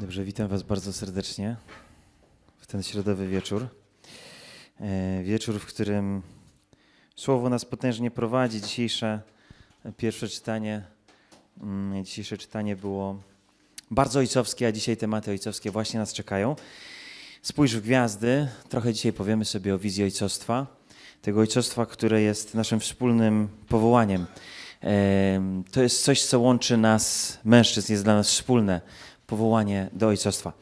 Dobrze, witam Was bardzo serdecznie w ten środowy wieczór. E, wieczór, w którym Słowo nas potężnie prowadzi. Dzisiejsze pierwsze czytanie, mm, dzisiejsze czytanie było bardzo ojcowskie, a dzisiaj tematy ojcowskie właśnie nas czekają. Spójrz w gwiazdy. Trochę dzisiaj powiemy sobie o wizji ojcostwa. Tego ojcostwa, które jest naszym wspólnym powołaniem. E, to jest coś, co łączy nas, mężczyzn, jest dla nas wspólne powołanie do ojcostwa.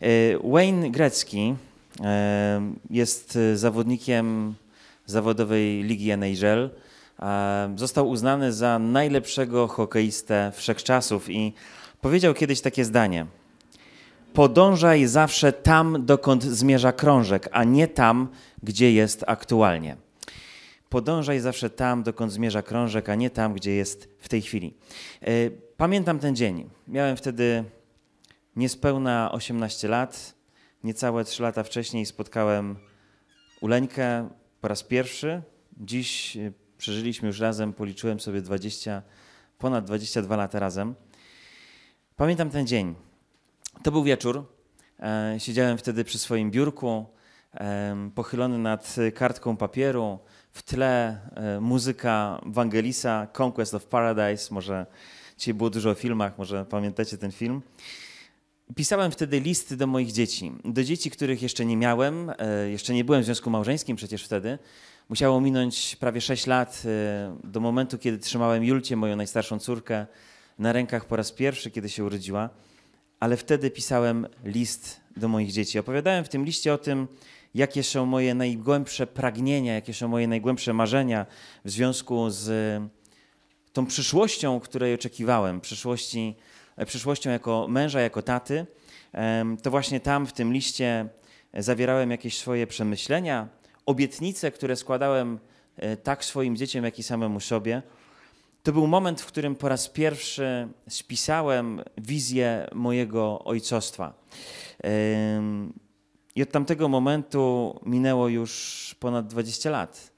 E, Wayne Grecki e, jest e, zawodnikiem zawodowej ligi NHL. Został uznany za najlepszego hokeistę wszechczasów i powiedział kiedyś takie zdanie. Podążaj zawsze tam, dokąd zmierza krążek, a nie tam, gdzie jest aktualnie. Podążaj zawsze tam, dokąd zmierza krążek, a nie tam, gdzie jest w tej chwili. Pamiętam ten dzień. Miałem wtedy niespełna 18 lat, niecałe 3 lata wcześniej spotkałem Uleńkę po raz pierwszy. Dziś y, przeżyliśmy już razem, policzyłem sobie 20, ponad 22 lata razem. Pamiętam ten dzień. To był wieczór. E, siedziałem wtedy przy swoim biurku, pochylony nad kartką papieru. W tle e, muzyka Wangelisa, Conquest of Paradise. Może dzisiaj było dużo o filmach, może pamiętacie ten film. Pisałem wtedy listy do moich dzieci. Do dzieci, których jeszcze nie miałem, e, jeszcze nie byłem w związku małżeńskim przecież wtedy. Musiało minąć prawie 6 lat e, do momentu, kiedy trzymałem Julię, moją najstarszą córkę, na rękach po raz pierwszy, kiedy się urodziła. Ale wtedy pisałem list do moich dzieci. Opowiadałem w tym liście o tym, jakie są moje najgłębsze pragnienia, jakie są moje najgłębsze marzenia w związku z e, tą przyszłością, której oczekiwałem, przyszłości E, przyszłością jako męża, jako taty, to właśnie tam w tym liście e, zawierałem jakieś swoje przemyślenia, obietnice, które składałem e, tak swoim dzieciom, jak i samemu sobie. To był moment, w którym po raz pierwszy spisałem wizję mojego ojcostwa. I od tamtego momentu minęło już ponad 20 lat.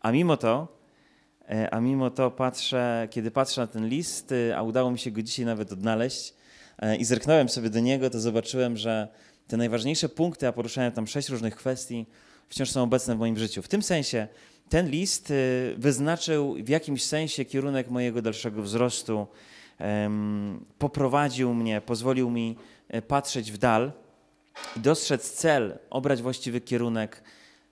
A mimo to E, a mimo to patrzę, kiedy patrzę na ten list, y, a udało mi się go dzisiaj nawet odnaleźć e, i zerknąłem sobie do niego, to zobaczyłem, że te najważniejsze punkty, a poruszałem tam sześć różnych kwestii, wciąż są obecne w moim życiu. W tym sensie ten list y, wyznaczył w jakimś sensie kierunek mojego dalszego wzrostu, poprowadził mnie, pozwolił mi e, patrzeć w dal i dostrzec cel, obrać właściwy kierunek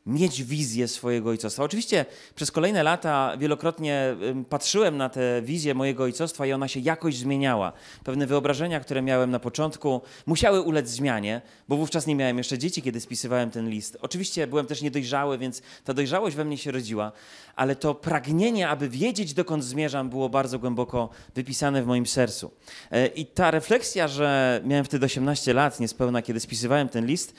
mieć wizję swojego ojcostwa. Oczywiście przez kolejne lata wielokrotnie patrzyłem na tę wizję mojego ojcostwa i ona się jakoś zmieniała. Pewne wyobrażenia, które miałem na początku, musiały ulec zmianie, bo wówczas nie miałem jeszcze dzieci, kiedy spisywałem ten list. Oczywiście byłem też niedojrzały, więc ta dojrzałość we mnie się rodziła, ale to pragnienie, aby wiedzieć, dokąd zmierzam, było bardzo głęboko wypisane w moim sercu. E, I ta refleksja, że miałem wtedy 18 lat niespełna, kiedy spisywałem ten list,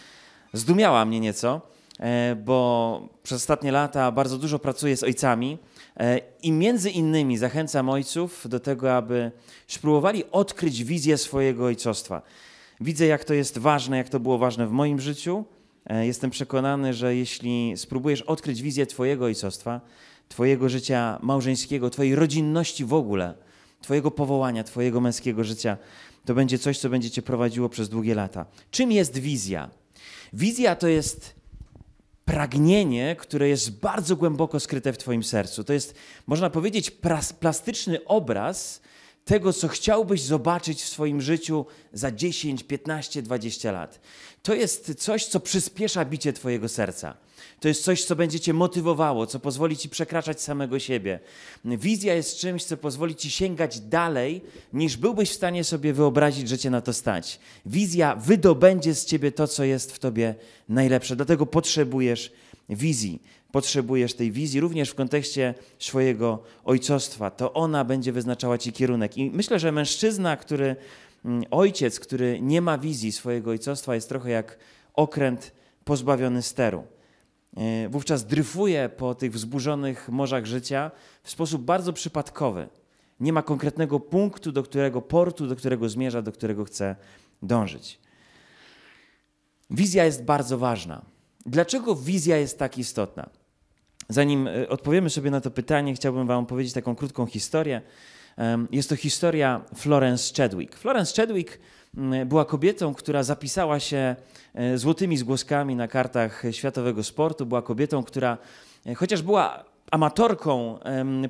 zdumiała mnie nieco E, bo przez ostatnie lata bardzo dużo pracuję z ojcami e, i między innymi zachęcam ojców do tego, aby spróbowali odkryć wizję swojego ojcostwa. Widzę, jak to jest ważne, jak to było ważne w moim życiu. E, jestem przekonany, że jeśli spróbujesz odkryć wizję Twojego ojcostwa, Twojego życia małżeńskiego, Twojej rodzinności w ogóle, Twojego powołania, Twojego męskiego życia, to będzie coś, co będzie Cię prowadziło przez długie lata. Czym jest wizja? Wizja to jest pragnienie, które jest bardzo głęboko skryte w Twoim sercu. To jest, można powiedzieć, plastyczny obraz tego, co chciałbyś zobaczyć w swoim życiu za 10, 15, 20 lat. To jest coś, co przyspiesza bicie Twojego serca. To jest coś, co będzie Cię motywowało, co pozwoli Ci przekraczać samego siebie. Wizja jest czymś, co pozwoli Ci sięgać dalej, niż byłbyś w stanie sobie wyobrazić, że Cię na to stać. Wizja wydobędzie z Ciebie to, co jest w Tobie najlepsze. Dlatego potrzebujesz wizji. Potrzebujesz tej wizji również w kontekście swojego ojcostwa. To ona będzie wyznaczała Ci kierunek. I myślę, że mężczyzna, który Mm, ojciec, który nie ma wizji swojego ojcostwa, jest trochę jak okręt pozbawiony steru. E, wówczas dryfuje po tych wzburzonych morzach życia w sposób bardzo przypadkowy. Nie ma konkretnego punktu, do którego portu, do którego zmierza, do którego chce dążyć. Wizja jest bardzo ważna. Dlaczego wizja jest tak istotna? Zanim e, odpowiemy sobie na to pytanie, chciałbym Wam opowiedzieć taką krótką historię. Jest to historia Florence Chadwick. Florence Chadwick mm, była kobietą, która zapisała się e, złotymi zgłoskami na kartach światowego sportu. Była kobietą, która e, chociaż była amatorką,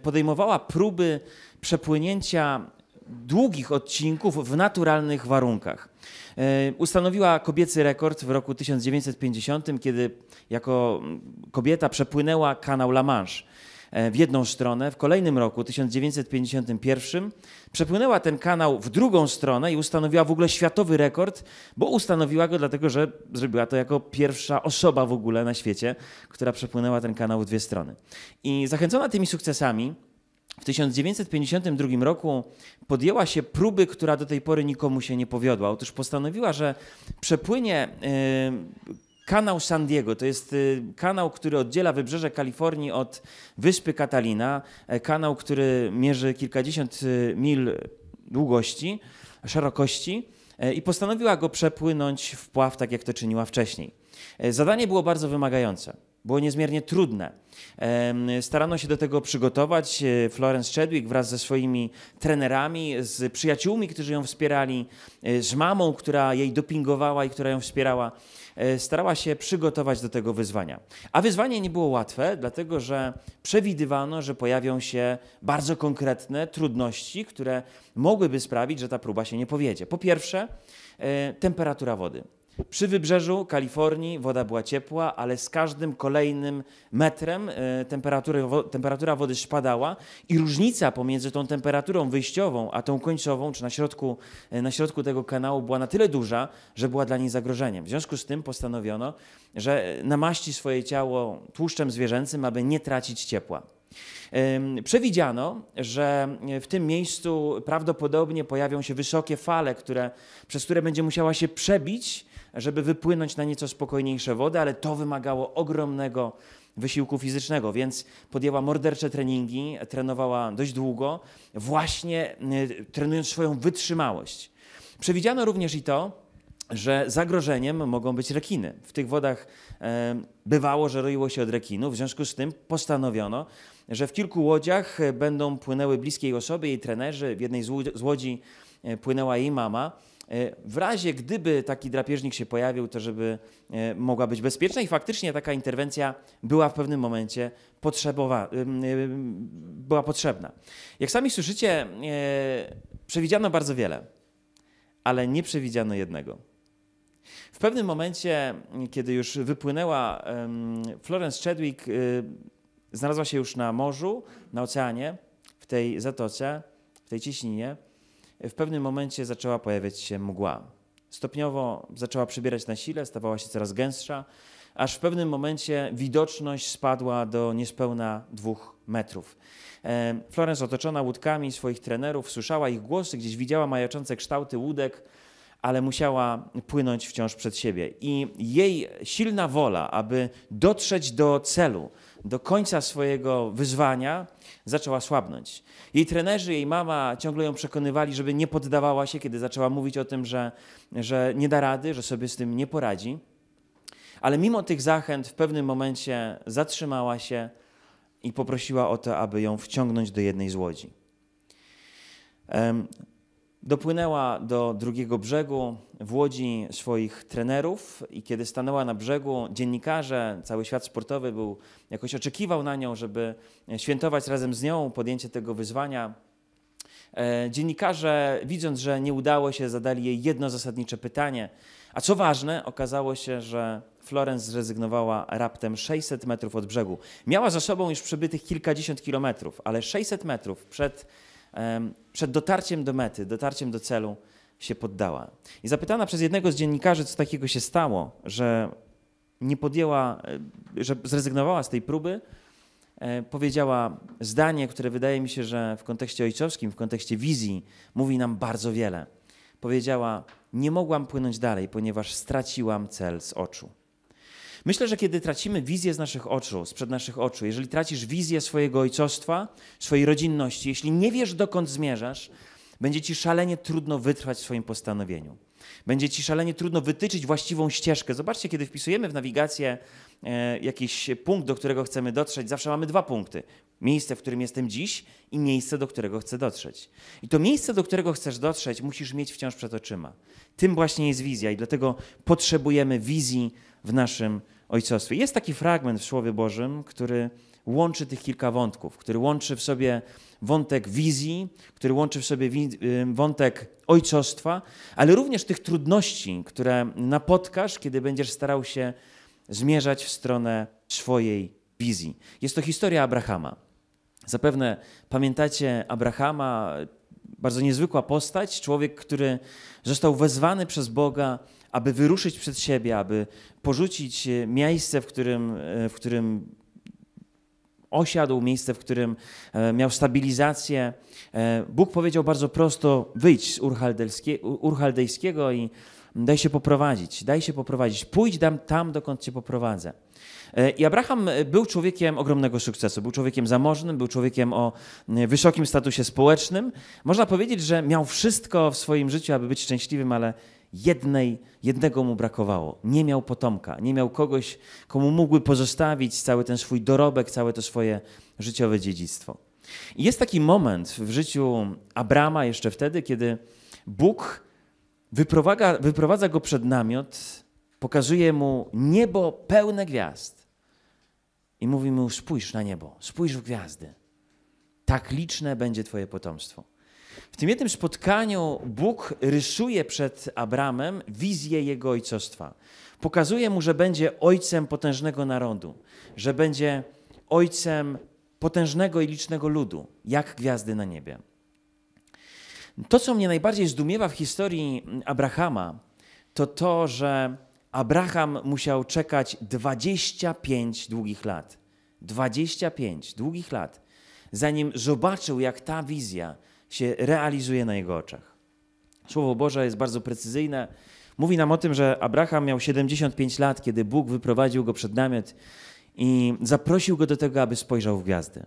podejmowała próby przepłynięcia długich odcinków w naturalnych warunkach. E, ustanowiła kobiecy rekord w roku 1950, kiedy jako mm, kobieta przepłynęła kanał La Manche. E, w jedną stronę. W kolejnym roku, 1951, przepłynęła ten kanał w drugą stronę i ustanowiła w ogóle światowy rekord, bo ustanowiła go dlatego, że zrobiła to jako pierwsza osoba w ogóle na świecie, która przepłynęła ten kanał w dwie strony. I zachęcona tymi sukcesami, w 1952 roku podjęła się próby, która do tej pory nikomu się nie powiodła. Otóż postanowiła, że przepłynie yy, kanał San Diego. To jest y, kanał, który oddziela wybrzeże Kalifornii od wyspy Catalina. E, kanał, który mierzy kilkadziesiąt y, mil długości, szerokości e, i postanowiła go przepłynąć w pław, tak jak to czyniła wcześniej. E, zadanie było bardzo wymagające było niezmiernie trudne. Starano się do tego przygotować. E, Florence Chadwick wraz ze swoimi trenerami, z przyjaciółmi, którzy ją wspierali, e, z mamą, która jej dopingowała i która ją wspierała, e, starała się przygotować do tego wyzwania. A wyzwanie nie było łatwe, dlatego że przewidywano, że pojawią się bardzo konkretne trudności, które mogłyby sprawić, że ta próba się nie powiedzie. Po pierwsze, temperatura wody. Przy wybrzeżu Kalifornii woda była ciepła, ale z każdym kolejnym metrem e, temperatura wody spadała i różnica pomiędzy tą temperaturą wyjściową a tą końcową, czy na środku, e, na środku tego kanału była na tyle duża, że była dla niej zagrożeniem. W związku z tym postanowiono, że e, namaści swoje ciało tłuszczem zwierzęcym, aby nie tracić ciepła. Przewidziano, że w tym miejscu prawdopodobnie pojawią się wysokie fale, które, przez które będzie musiała się przebić żeby wypłynąć na nieco spokojniejsze wody, ale to wymagało ogromnego wysiłku fizycznego, więc podjęła mordercze treningi, trenowała dość długo, właśnie y, trenując swoją wytrzymałość. Przewidziano również i to, że zagrożeniem mogą być rekiny. W tych wodach e, bywało, że roiło się od rekinów, w związku z tym postanowiono, że w kilku łodziach e, będą płynęły bliskie jej osoby, jej trenerzy. W jednej z łodzi e, płynęła jej mama. E, w razie gdyby taki drapieżnik się pojawił, to żeby e, mogła być bezpieczna i faktycznie taka interwencja była w pewnym momencie potrzebowa, była potrzebna. Jak sami słyszycie, e, przewidziano bardzo wiele, ale nie przewidziano jednego. W pewnym momencie, kiedy już wypłynęła Florence Chadwick, znalazła się już na morzu, na oceanie, w tej zatoce, w tej ciśninie w pewnym momencie zaczęła pojawiać się mgła. Stopniowo zaczęła przybierać na sile, stawała się coraz gęstsza, aż w pewnym momencie widoczność spadła do niespełna dwóch metrów. E, Florence otoczona łódkami swoich trenerów, słyszała ich głosy, gdzieś widziała majaczące kształty łódek, ale musiała płynąć wciąż przed siebie. I jej silna wola, aby dotrzeć do celu, do końca swojego wyzwania zaczęła słabnąć. Jej trenerzy, jej mama ciągle ją przekonywali, żeby nie poddawała się, kiedy zaczęła mówić o tym, że, że nie da rady, że sobie z tym nie poradzi. Ale mimo tych zachęt w pewnym momencie zatrzymała się i poprosiła o to, aby ją wciągnąć do jednej z łodzi. Dopłynęła do drugiego brzegu w łodzi swoich trenerów i kiedy stanęła na brzegu, dziennikarze, cały świat sportowy był jakoś oczekiwał na nią, żeby świętować razem z nią podjęcie tego wyzwania. E, dziennikarze, widząc, że nie udało się, zadali jej jedno zasadnicze pytanie. A co ważne, okazało się, że Florence zrezygnowała raptem 600 metrów od brzegu. Miała za sobą już przebytych kilkadziesiąt kilometrów, ale 600 metrów przed przed dotarciem do mety, dotarciem do celu się poddała. I zapytana przez jednego z dziennikarzy, co takiego się stało, że nie podjęła, e, że zrezygnowała z tej próby, e, powiedziała zdanie, które wydaje mi się, że w kontekście ojcowskim, w kontekście wizji mówi nam bardzo wiele. Powiedziała: Nie mogłam płynąć dalej, ponieważ straciłam cel z oczu. Myślę, że kiedy tracimy wizję z naszych oczu, sprzed naszych oczu, jeżeli tracisz wizję swojego ojcostwa, swojej rodzinności, jeśli nie wiesz dokąd zmierzasz, będzie ci szalenie trudno wytrwać w swoim postanowieniu. Będzie ci szalenie trudno wytyczyć właściwą ścieżkę. Zobaczcie, kiedy wpisujemy w nawigację e, jakiś punkt, do którego chcemy dotrzeć, zawsze mamy dwa punkty. Miejsce, w którym jestem dziś i miejsce, do którego chcę dotrzeć. I to miejsce, do którego chcesz dotrzeć, musisz mieć wciąż przed oczyma. Tym właśnie jest wizja i dlatego potrzebujemy wizji w naszym ojcostwie. Jest taki fragment w Słowie Bożym, który łączy tych kilka wątków, który łączy w sobie wątek wizji, który łączy w sobie wątek ojcostwa, ale również tych trudności, które napotkasz, kiedy będziesz starał się zmierzać w stronę swojej wizji. Jest to historia Abrahama. Zapewne pamiętacie Abrahama, bardzo niezwykła postać, człowiek, który został wezwany przez Boga, aby wyruszyć przed siebie, aby porzucić e, miejsce, w którym, e, w którym osiadł, miejsce, w którym e, miał stabilizację. E, Bóg powiedział bardzo prosto: wyjdź z Urchaldejskiego i daj się poprowadzić, daj się poprowadzić, pójdź tam, tam dokąd cię poprowadzę. E, I Abraham był człowiekiem ogromnego sukcesu, był człowiekiem zamożnym, był człowiekiem o wysokim statusie społecznym. Można powiedzieć, że miał wszystko w swoim życiu, aby być szczęśliwym, ale jednej, jednego mu brakowało. Nie miał potomka, nie miał kogoś, komu mógłby pozostawić cały ten swój dorobek, całe to swoje życiowe dziedzictwo. I jest taki moment w życiu Abrama jeszcze wtedy, kiedy Bóg wyprowadza, wyprowadza go przed namiot, pokazuje mu niebo pełne gwiazd i mówi mu: Spójrz na niebo, spójrz w gwiazdy. Tak liczne będzie Twoje potomstwo. W tym jednym spotkaniu Bóg rysuje przed Abramem wizję jego ojcostwa. Pokazuje mu, że będzie ojcem potężnego narodu, że będzie ojcem potężnego i licznego ludu, jak gwiazdy na niebie. To, co mnie najbardziej zdumiewa w historii Abrahama, to to, że Abraham musiał czekać 25 długich lat. 25 długich lat, zanim zobaczył, jak ta wizja, się realizuje na jego oczach. Słowo Boże jest bardzo precyzyjne. Mówi nam o tym, że Abraham miał 75 lat, kiedy Bóg wyprowadził go przed namiot i zaprosił go do tego, aby spojrzał w gwiazdy.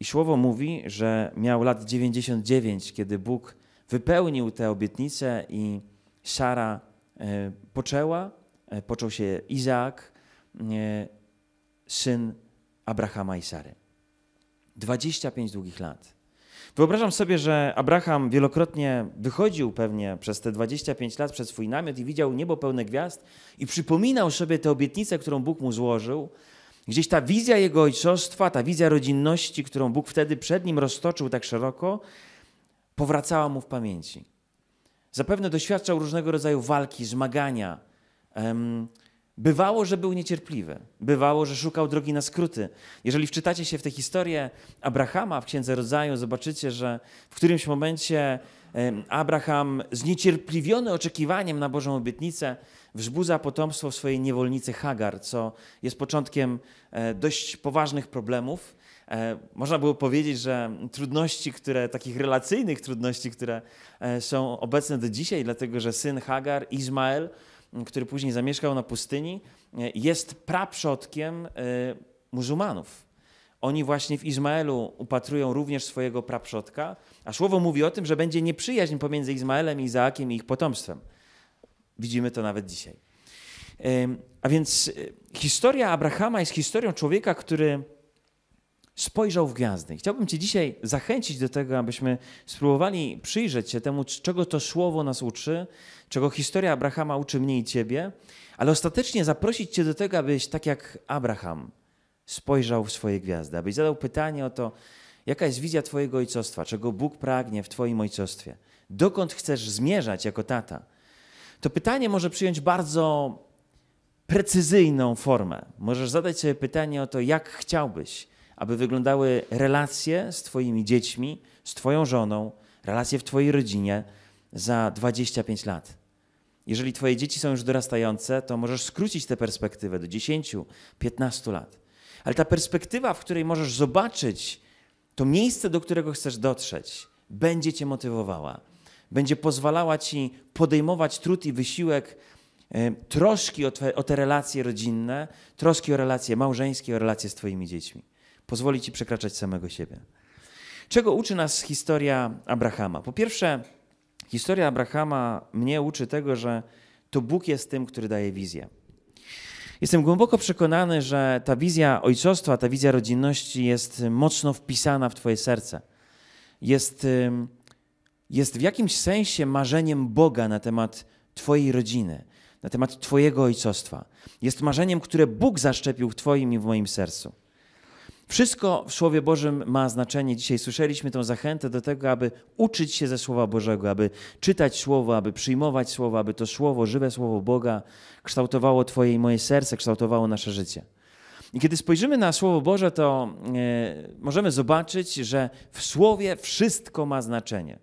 I słowo mówi, że miał lat 99, kiedy Bóg wypełnił tę obietnicę i Sara e, poczęła, e, począł się Izaak, e, syn Abrahama i Sary. 25 długich lat. Wyobrażam sobie, że Abraham wielokrotnie wychodził pewnie przez te 25 lat przed swój namiot i widział niebo pełne gwiazd i przypominał sobie tę obietnicę, którą Bóg mu złożył. Gdzieś ta wizja jego ojcostwa, ta wizja rodzinności, którą Bóg wtedy przed nim roztoczył tak szeroko, powracała mu w pamięci. Zapewne doświadczał różnego rodzaju walki, zmagania, Bywało, że był niecierpliwy, bywało, że szukał drogi na skróty. Jeżeli wczytacie się w tę historię Abrahama w Księdze Rodzaju, zobaczycie, że w którymś momencie Abraham, zniecierpliwiony oczekiwaniem na Bożą obietnicę, wzbudza potomstwo w swojej niewolnicy Hagar, co jest początkiem e, dość poważnych problemów. E, można było powiedzieć, że trudności, które, takich relacyjnych trudności, które e, są obecne do dzisiaj, dlatego że syn Hagar, Izmael, który później zamieszkał na pustyni, e, jest praprzodkiem e, muzułmanów. Oni właśnie w Izmaelu upatrują również swojego praprzodka, a słowo mówi o tym, że będzie nieprzyjaźń pomiędzy Izmaelem, Izaakiem i ich potomstwem. Widzimy to nawet dzisiaj. E, a więc historia Abrahama jest historią człowieka, który spojrzał w gwiazdy. Chciałbym Cię dzisiaj zachęcić do tego, abyśmy spróbowali przyjrzeć się temu, czego to słowo nas uczy, czego historia Abrahama uczy mnie i Ciebie, ale ostatecznie zaprosić Cię do tego, abyś tak jak Abraham spojrzał w swoje gwiazdy, abyś zadał pytanie o to, jaka jest wizja Twojego ojcostwa, czego Bóg pragnie w Twoim ojcostwie, dokąd chcesz zmierzać jako tata. To pytanie może przyjąć bardzo precyzyjną formę. Możesz zadać sobie pytanie o to, jak chciałbyś, aby wyglądały relacje z Twoimi dziećmi, z Twoją żoną, relacje w Twojej rodzinie za 25 lat. Jeżeli Twoje dzieci są już dorastające, to możesz skrócić tę perspektywę do 10, 15 lat. Ale ta perspektywa, w której możesz zobaczyć to miejsce, do którego chcesz dotrzeć, będzie Cię motywowała. Będzie pozwalała Ci podejmować trud i wysiłek e, troski o te, o te relacje rodzinne, troski o relacje małżeńskie, o relacje z Twoimi dziećmi pozwoli ci przekraczać samego siebie. Czego uczy nas historia Abrahama? Po pierwsze, historia Abrahama mnie uczy tego, że to Bóg jest tym, który daje wizję. Jestem głęboko przekonany, że ta wizja ojcostwa, ta wizja rodzinności jest mocno wpisana w Twoje serce. Jest, jest w jakimś sensie marzeniem Boga na temat Twojej rodziny, na temat Twojego ojcostwa. Jest marzeniem, które Bóg zaszczepił w Twoim i w moim sercu. Wszystko w Słowie Bożym ma znaczenie. Dzisiaj słyszeliśmy tą zachętę do tego, aby uczyć się ze Słowa Bożego, aby czytać Słowo, aby przyjmować Słowo, aby to Słowo, żywe Słowo Boga kształtowało Twoje i moje serce, kształtowało nasze życie. I kiedy spojrzymy na Słowo Boże, to e, możemy zobaczyć, że w Słowie wszystko ma znaczenie.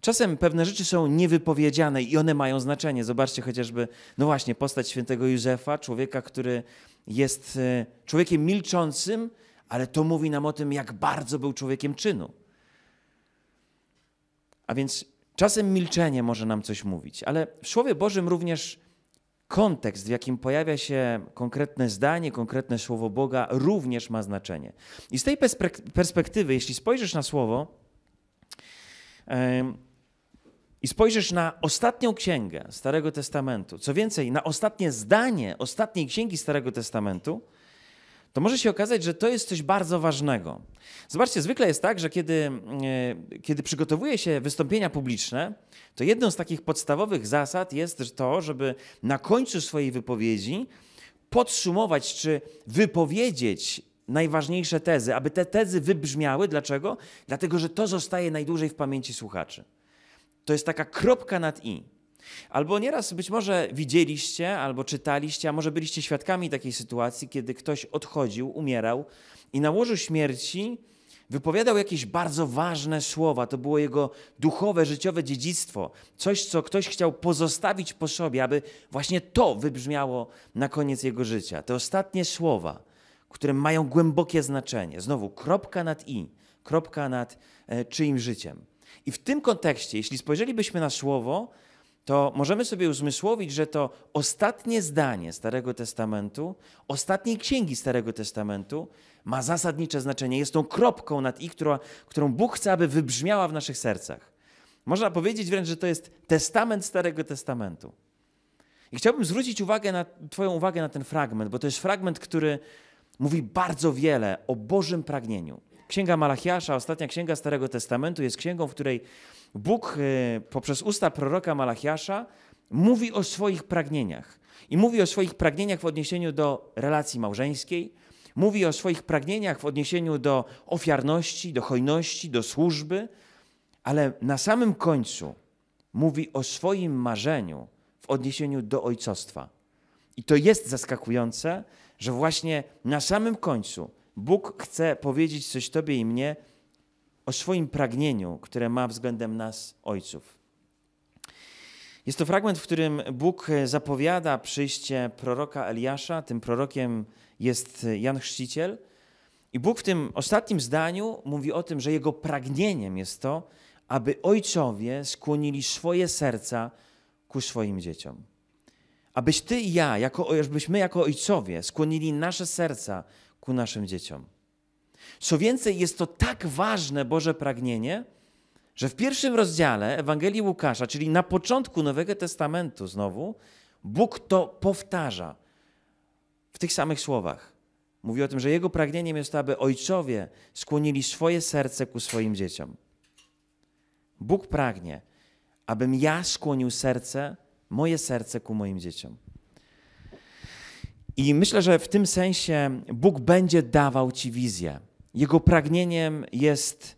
Czasem pewne rzeczy są niewypowiedziane i one mają znaczenie. Zobaczcie chociażby, no właśnie, postać świętego Józefa, człowieka, który jest e, człowiekiem milczącym, ale to mówi nam o tym, jak bardzo był człowiekiem czynu. A więc czasem milczenie może nam coś mówić, ale w Słowie Bożym również kontekst, w jakim pojawia się konkretne zdanie, konkretne słowo Boga, również ma znaczenie. I z tej perspektywy, jeśli spojrzysz na słowo i spojrzysz na ostatnią księgę Starego Testamentu, co więcej, na ostatnie zdanie ostatniej księgi Starego Testamentu, to może się okazać, że to jest coś bardzo ważnego. Zobaczcie, zwykle jest tak, że kiedy, e, kiedy przygotowuje się wystąpienia publiczne, to jedną z takich podstawowych zasad jest to, żeby na końcu swojej wypowiedzi podsumować czy wypowiedzieć najważniejsze tezy, aby te tezy wybrzmiały. Dlaczego? Dlatego, że to zostaje najdłużej w pamięci słuchaczy. To jest taka kropka nad i. Albo nieraz być może widzieliście, albo czytaliście, a może byliście świadkami takiej sytuacji, kiedy ktoś odchodził, umierał i na łożu śmierci wypowiadał jakieś bardzo ważne słowa. To było jego duchowe, życiowe dziedzictwo. Coś, co ktoś chciał pozostawić po sobie, aby właśnie to wybrzmiało na koniec jego życia. Te ostatnie słowa, które mają głębokie znaczenie. Znowu kropka nad i, kropka nad e, czyim życiem. I w tym kontekście, jeśli spojrzelibyśmy na słowo, to możemy sobie uzmysłowić, że to ostatnie zdanie Starego Testamentu, ostatniej księgi Starego Testamentu ma zasadnicze znaczenie. Jest tą kropką nad i, którą Bóg chce, aby wybrzmiała w naszych sercach. Można powiedzieć wręcz, że to jest testament Starego Testamentu. I chciałbym zwrócić uwagę na, Twoją uwagę na ten fragment, bo to jest fragment, który mówi bardzo wiele o Bożym pragnieniu. Księga Malachiasza, ostatnia księga Starego Testamentu, jest księgą, w której Bóg e, poprzez usta proroka Malachiasza mówi o swoich pragnieniach. I mówi o swoich pragnieniach w odniesieniu do relacji małżeńskiej, mówi o swoich pragnieniach w odniesieniu do ofiarności, do hojności, do służby, ale na samym końcu mówi o swoim marzeniu w odniesieniu do ojcostwa. I to jest zaskakujące, że właśnie na samym końcu Bóg chce powiedzieć coś Tobie i mnie o swoim pragnieniu, które ma względem nas, ojców. Jest to fragment, w którym Bóg zapowiada przyjście proroka Eliasza. Tym prorokiem jest Jan Chrzciciel. I Bóg w tym ostatnim zdaniu mówi o tym, że jego pragnieniem jest to, aby ojcowie skłonili swoje serca ku swoim dzieciom. Abyś ty i ja, jako, abyśmy jako ojcowie skłonili nasze serca ku naszym dzieciom. Co więcej, jest to tak ważne Boże pragnienie, że w pierwszym rozdziale Ewangelii Łukasza, czyli na początku Nowego Testamentu znowu, Bóg to powtarza w tych samych słowach. Mówi o tym, że jego pragnieniem jest to, aby ojcowie skłonili swoje serce ku swoim dzieciom. Bóg pragnie, abym ja skłonił serce, moje serce ku moim dzieciom. I myślę, że w tym sensie Bóg będzie dawał ci wizję. Jego pragnieniem jest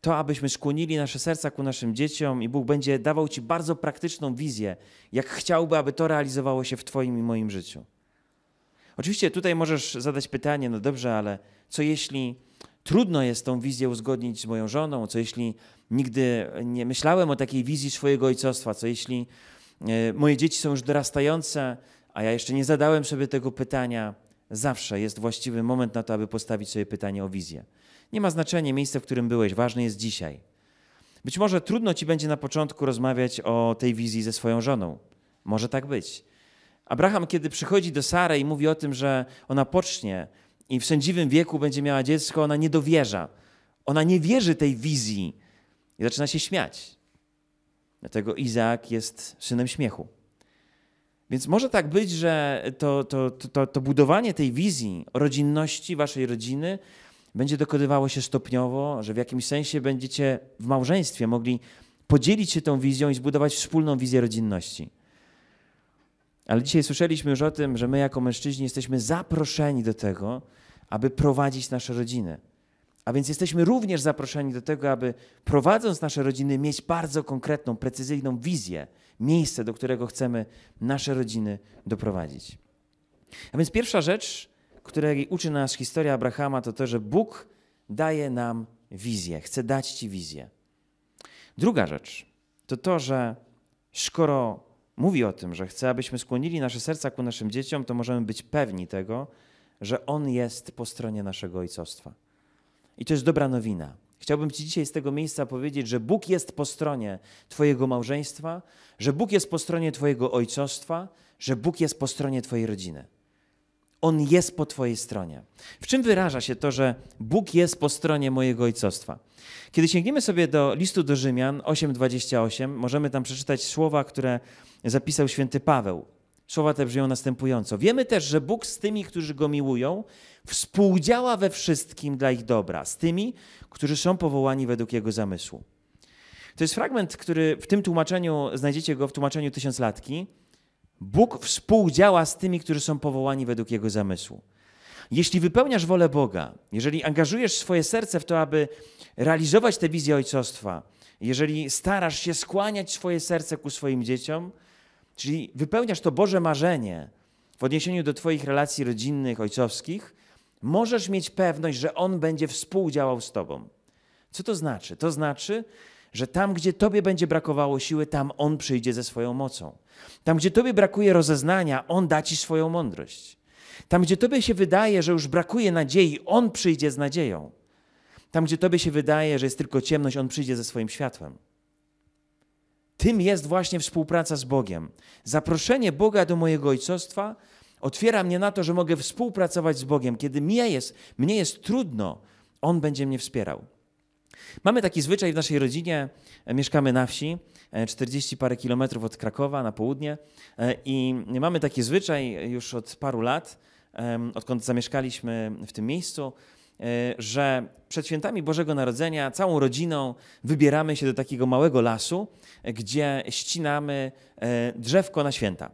to, abyśmy skłonili nasze serca ku naszym dzieciom i Bóg będzie dawał Ci bardzo praktyczną wizję, jak chciałby, aby to realizowało się w Twoim i moim życiu. Oczywiście tutaj możesz zadać pytanie, no dobrze, ale co jeśli trudno jest tą wizję uzgodnić z moją żoną, co jeśli nigdy nie myślałem o takiej wizji swojego ojcostwa, co jeśli e, moje dzieci są już dorastające, a ja jeszcze nie zadałem sobie tego pytania, Zawsze jest właściwy moment na to, aby postawić sobie pytanie o wizję. Nie ma znaczenia miejsce, w którym byłeś, ważne jest dzisiaj. Być może trudno ci będzie na początku rozmawiać o tej wizji ze swoją żoną. Może tak być. Abraham, kiedy przychodzi do Sary i mówi o tym, że ona pocznie i w sędziwym wieku będzie miała dziecko, ona nie dowierza. Ona nie wierzy tej wizji i zaczyna się śmiać. Dlatego Izaak jest synem śmiechu. Więc może tak być, że to, to, to, to budowanie tej wizji rodzinności waszej rodziny będzie dokonywało się stopniowo, że w jakimś sensie będziecie w małżeństwie mogli podzielić się tą wizją i zbudować wspólną wizję rodzinności. Ale dzisiaj słyszeliśmy już o tym, że my jako mężczyźni jesteśmy zaproszeni do tego, aby prowadzić nasze rodziny. A więc jesteśmy również zaproszeni do tego, aby prowadząc nasze rodziny, mieć bardzo konkretną, precyzyjną wizję miejsce, do którego chcemy nasze rodziny doprowadzić. A więc pierwsza rzecz, której uczy nas historia Abrahama, to to, że Bóg daje nam wizję, chce dać Ci wizję. Druga rzecz to to, że skoro mówi o tym, że chce, abyśmy skłonili nasze serca ku naszym dzieciom, to możemy być pewni tego, że On jest po stronie naszego ojcostwa. I to jest dobra nowina. Chciałbym Ci dzisiaj z tego miejsca powiedzieć, że Bóg jest po stronie Twojego małżeństwa, że Bóg jest po stronie Twojego ojcostwa, że Bóg jest po stronie Twojej rodziny. On jest po Twojej stronie. W czym wyraża się to, że Bóg jest po stronie mojego ojcostwa? Kiedy sięgniemy sobie do listu do Rzymian 8:28, możemy tam przeczytać słowa, które zapisał święty Paweł Słowa te brzmią następująco. Wiemy też, że Bóg z tymi, którzy Go miłują, współdziała we wszystkim dla ich dobra, z tymi, którzy są powołani według Jego zamysłu. To jest fragment, który w tym tłumaczeniu, znajdziecie go w tłumaczeniu tysiąclatki. Bóg współdziała z tymi, którzy są powołani według Jego zamysłu. Jeśli wypełniasz wolę Boga, jeżeli angażujesz swoje serce w to, aby realizować tę wizję ojcostwa, jeżeli starasz się skłaniać swoje serce ku swoim dzieciom, Czyli wypełniasz to Boże marzenie w odniesieniu do Twoich relacji rodzinnych, ojcowskich, możesz mieć pewność, że On będzie współdziałał z Tobą. Co to znaczy? To znaczy, że tam, gdzie Tobie będzie brakowało siły, tam On przyjdzie ze swoją mocą. Tam, gdzie Tobie brakuje rozeznania, On da Ci swoją mądrość. Tam, gdzie Tobie się wydaje, że już brakuje nadziei, On przyjdzie z nadzieją. Tam, gdzie Tobie się wydaje, że jest tylko ciemność, On przyjdzie ze swoim światłem. Tym jest właśnie współpraca z Bogiem. Zaproszenie Boga do mojego ojcostwa otwiera mnie na to, że mogę współpracować z Bogiem. Kiedy mnie jest, mnie jest trudno, On będzie mnie wspierał. Mamy taki zwyczaj w naszej rodzinie, e, mieszkamy na wsi, 40 e, parę kilometrów od Krakowa na południe e, i mamy taki zwyczaj już od paru lat, odkąd zamieszkaliśmy w tym miejscu, E, że przed świętami Bożego Narodzenia całą rodziną wybieramy się do takiego małego lasu, e, gdzie ścinamy e, drzewko na święta.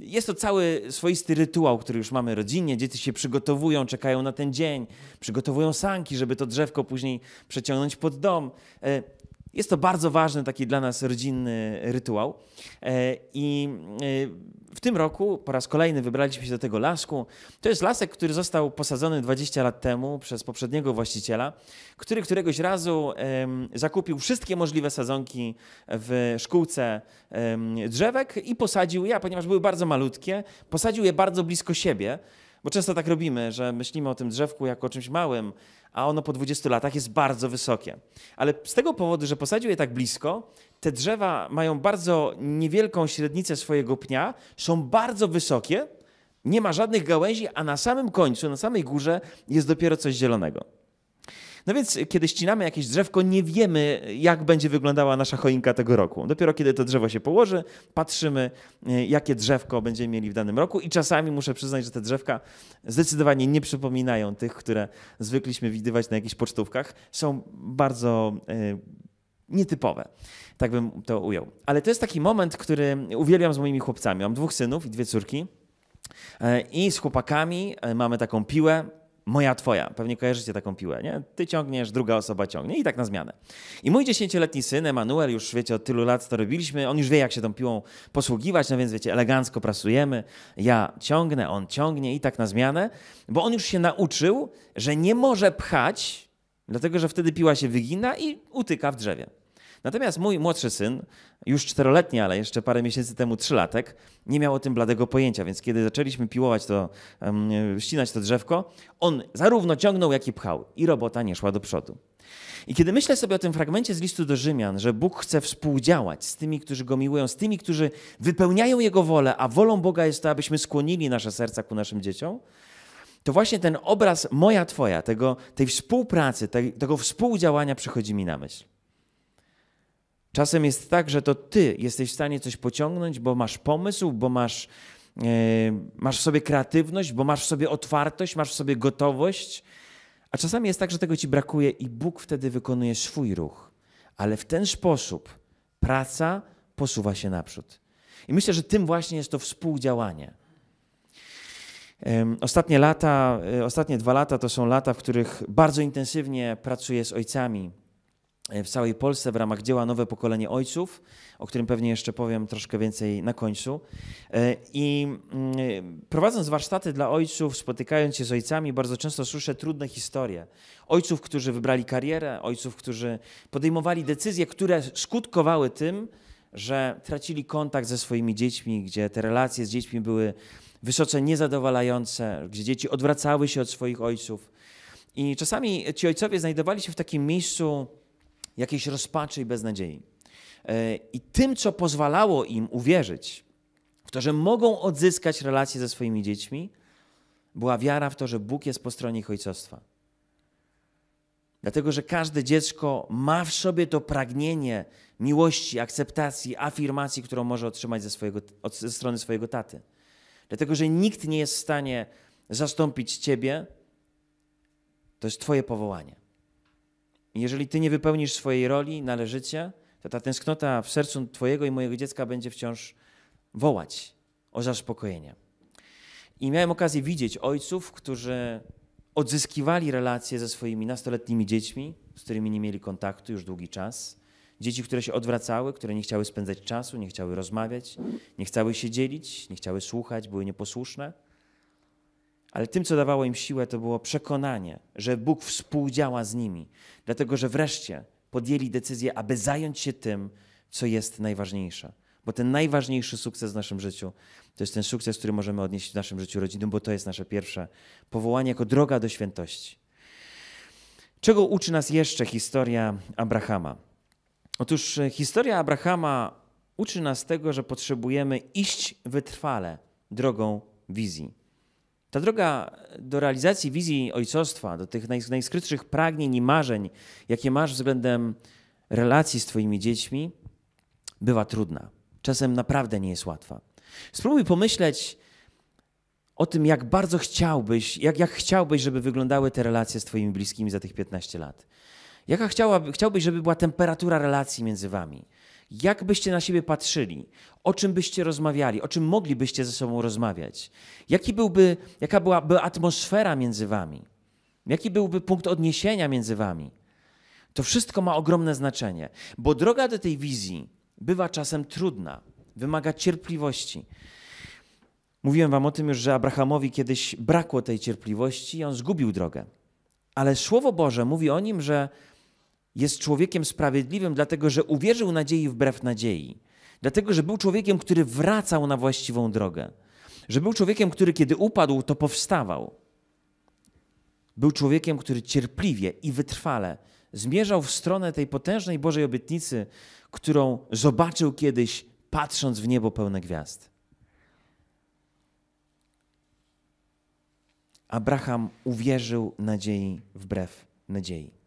Jest to cały swoisty rytuał, który już mamy rodzinnie. Dzieci się przygotowują, czekają na ten dzień, przygotowują sanki, żeby to drzewko później przeciągnąć pod dom. Jest to bardzo ważny taki dla nas rodzinny rytuał. E, I e, w tym roku po raz kolejny wybraliśmy się do tego lasku. To jest lasek, który został posadzony 20 lat temu przez poprzedniego właściciela, który któregoś razu zakupił wszystkie możliwe sadzonki w szkółce drzewek i posadził je, ponieważ były bardzo malutkie, posadził je bardzo blisko siebie. Bo często tak robimy, że myślimy o tym drzewku jako o czymś małym, a ono po 20 latach jest bardzo wysokie. Ale z tego powodu, że posadził je tak blisko, te drzewa mają bardzo niewielką średnicę swojego pnia, są bardzo wysokie, nie ma żadnych gałęzi, a na samym końcu, na samej górze jest dopiero coś zielonego. No więc y, kiedy ścinamy jakieś drzewko, nie wiemy, jak będzie wyglądała nasza choinka tego roku. Dopiero kiedy to drzewo się położy, patrzymy, y, jakie drzewko będziemy mieli w danym roku i czasami muszę przyznać, że te drzewka zdecydowanie nie przypominają tych, które zwykliśmy widywać na jakichś pocztówkach. Są bardzo y, nietypowe. Tak bym to ujął. Ale to jest taki moment, który uwielbiam z moimi chłopcami. Mam dwóch synów i dwie córki. I z chłopakami mamy taką piłę, moja, twoja. Pewnie kojarzycie taką piłę, nie? Ty ciągniesz, druga osoba ciągnie i tak na zmianę. I mój dziesięcioletni syn, Emanuel, już wiecie, od tylu lat to robiliśmy, on już wie, jak się tą piłą posługiwać, no więc wiecie, elegancko prasujemy, ja ciągnę, on ciągnie i tak na zmianę, bo on już się nauczył, że nie może pchać, dlatego że wtedy piła się wygina i utyka w drzewie. Natomiast mój młodszy syn, już czteroletni, ale jeszcze parę miesięcy temu trzylatek, nie miał o tym bladego pojęcia, więc kiedy zaczęliśmy piłować to, ścinać to drzewko, on zarówno ciągnął, jak i pchał i robota nie szła do przodu. I kiedy myślę sobie o tym fragmencie z listu do Rzymian, że Bóg chce współdziałać z tymi, którzy go miłują, z tymi, którzy wypełniają jego wolę, a wolą Boga jest to, abyśmy skłonili nasze serca ku naszym dzieciom, to właśnie ten obraz moja, twoja, tego, tej współpracy, tej, tego współdziałania przychodzi mi na myśl. Czasem jest tak, że to ty jesteś w stanie coś pociągnąć, bo masz pomysł, bo masz, yy, masz w sobie kreatywność, bo masz w sobie otwartość, masz w sobie gotowość. A czasami jest tak, że tego ci brakuje i Bóg wtedy wykonuje swój ruch. Ale w ten sposób praca posuwa się naprzód. I myślę, że tym właśnie jest to współdziałanie. Ostatnie lata, e, ostatnie dwa lata to są lata, w których bardzo intensywnie pracuję z ojcami E, w całej Polsce w ramach dzieła Nowe Pokolenie Ojców, o którym pewnie jeszcze powiem troszkę więcej na końcu. E, I mm, e, prowadząc warsztaty dla ojców, spotykając się z ojcami, bardzo często słyszę trudne historie. Ojców, którzy wybrali karierę, ojców, którzy podejmowali decyzje, które skutkowały tym, że tracili kontakt ze swoimi dziećmi, gdzie te relacje z dziećmi były wysoce niezadowalające, gdzie dzieci odwracały się od swoich ojców. I czasami ci ojcowie znajdowali się w takim miejscu, jakiejś rozpaczy i beznadziei. E, I tym, co pozwalało im uwierzyć w to, że mogą odzyskać relacje ze swoimi dziećmi, była wiara w to, że Bóg jest po stronie ich ojcostwa. Dlatego, że każde dziecko ma w sobie to pragnienie miłości, akceptacji, afirmacji, którą może otrzymać ze, swojego, ze strony swojego taty. Dlatego, że nikt nie jest w stanie zastąpić ciebie, to jest Twoje powołanie. Jeżeli ty nie wypełnisz swojej roli należycie, to ta tęsknota w sercu twojego i mojego dziecka będzie wciąż wołać o zaspokojenie. I miałem okazję widzieć ojców, którzy odzyskiwali relacje ze swoimi nastoletnimi dziećmi, z którymi nie mieli kontaktu już długi czas. Dzieci, które się odwracały, które nie chciały spędzać czasu, nie chciały rozmawiać, nie chciały się dzielić, nie chciały słuchać, były nieposłuszne. Ale tym, co dawało im siłę, to było przekonanie, że Bóg współdziała z nimi, dlatego że wreszcie podjęli decyzję, aby zająć się tym, co jest najważniejsze. Bo ten najważniejszy sukces w naszym życiu to jest ten sukces, który możemy odnieść w naszym życiu rodzinnym, bo to jest nasze pierwsze powołanie jako droga do świętości. Czego uczy nas jeszcze historia Abrahama? Otóż e, historia Abrahama uczy nas tego, że potrzebujemy iść wytrwale drogą wizji. Ta droga do realizacji wizji ojcostwa, do tych najskrytszych pragnień i marzeń, jakie masz względem relacji z Twoimi dziećmi, bywa trudna. Czasem naprawdę nie jest łatwa. Spróbuj pomyśleć o tym, jak bardzo chciałbyś, jak, jak chciałbyś, żeby wyglądały te relacje z Twoimi bliskimi za tych 15 lat. Jaka chciałaby, chciałbyś, żeby była temperatura relacji między Wami? Jak byście na siebie patrzyli? O czym byście rozmawiali? O czym moglibyście ze sobą rozmawiać? Jaki byłby, jaka byłaby atmosfera między wami? Jaki byłby punkt odniesienia między wami? To wszystko ma ogromne znaczenie, bo droga do tej wizji bywa czasem trudna, wymaga cierpliwości. Mówiłem wam o tym już, że Abrahamowi kiedyś brakło tej cierpliwości i on zgubił drogę. Ale Słowo Boże mówi o nim, że jest człowiekiem sprawiedliwym, dlatego że uwierzył nadziei wbrew nadziei. Dlatego, że był człowiekiem, który wracał na właściwą drogę. Że był człowiekiem, który kiedy upadł, to powstawał. Był człowiekiem, który cierpliwie i wytrwale zmierzał w stronę tej potężnej Bożej obietnicy, którą zobaczył kiedyś, patrząc w niebo pełne gwiazd. Abraham uwierzył nadziei wbrew nadziei.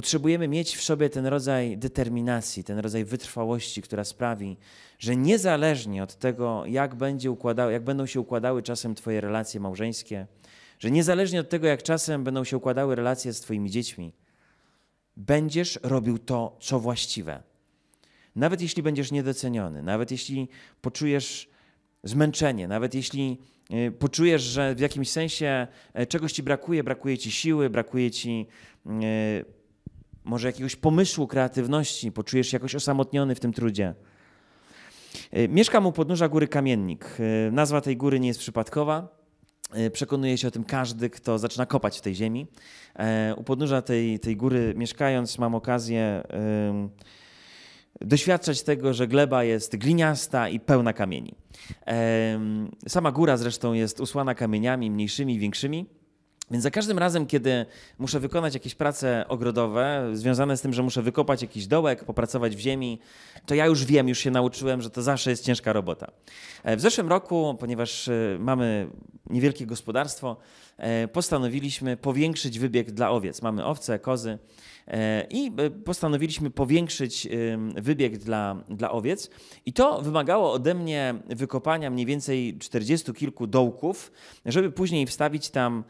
Potrzebujemy mieć w sobie ten rodzaj determinacji, ten rodzaj wytrwałości, która sprawi, że niezależnie od tego, jak, będzie układał, jak będą się układały czasem Twoje relacje małżeńskie, że niezależnie od tego, jak czasem będą się układały relacje z Twoimi dziećmi, będziesz robił to, co właściwe. Nawet jeśli będziesz niedoceniony, nawet jeśli poczujesz zmęczenie, nawet jeśli y, poczujesz, że w jakimś sensie e, czegoś ci brakuje, brakuje ci siły, brakuje ci y, może jakiegoś pomysłu, kreatywności, poczujesz się jakoś osamotniony w tym trudzie. Y, Mieszkam u podnóża góry Kamiennik. Y, nazwa tej góry nie jest przypadkowa. Y, przekonuje się o tym każdy, kto zaczyna kopać w tej ziemi. U podnóża tej, tej góry mieszkając mam okazję doświadczać tego, że gleba jest gliniasta i pełna kamieni. Sama góra zresztą jest usłana kamieniami mniejszymi, większymi. Więc za każdym razem, kiedy muszę wykonać jakieś prace ogrodowe, związane z tym, że muszę wykopać jakiś dołek, popracować w ziemi, to ja już wiem, już się nauczyłem, że to zawsze jest ciężka robota. E, w zeszłym roku, ponieważ e, mamy niewielkie gospodarstwo, e, postanowiliśmy powiększyć wybieg dla owiec. Mamy owce, kozy E, i e, postanowiliśmy powiększyć e, wybieg dla, dla owiec. I to wymagało ode mnie wykopania mniej więcej 40 kilku dołków, żeby później wstawić tam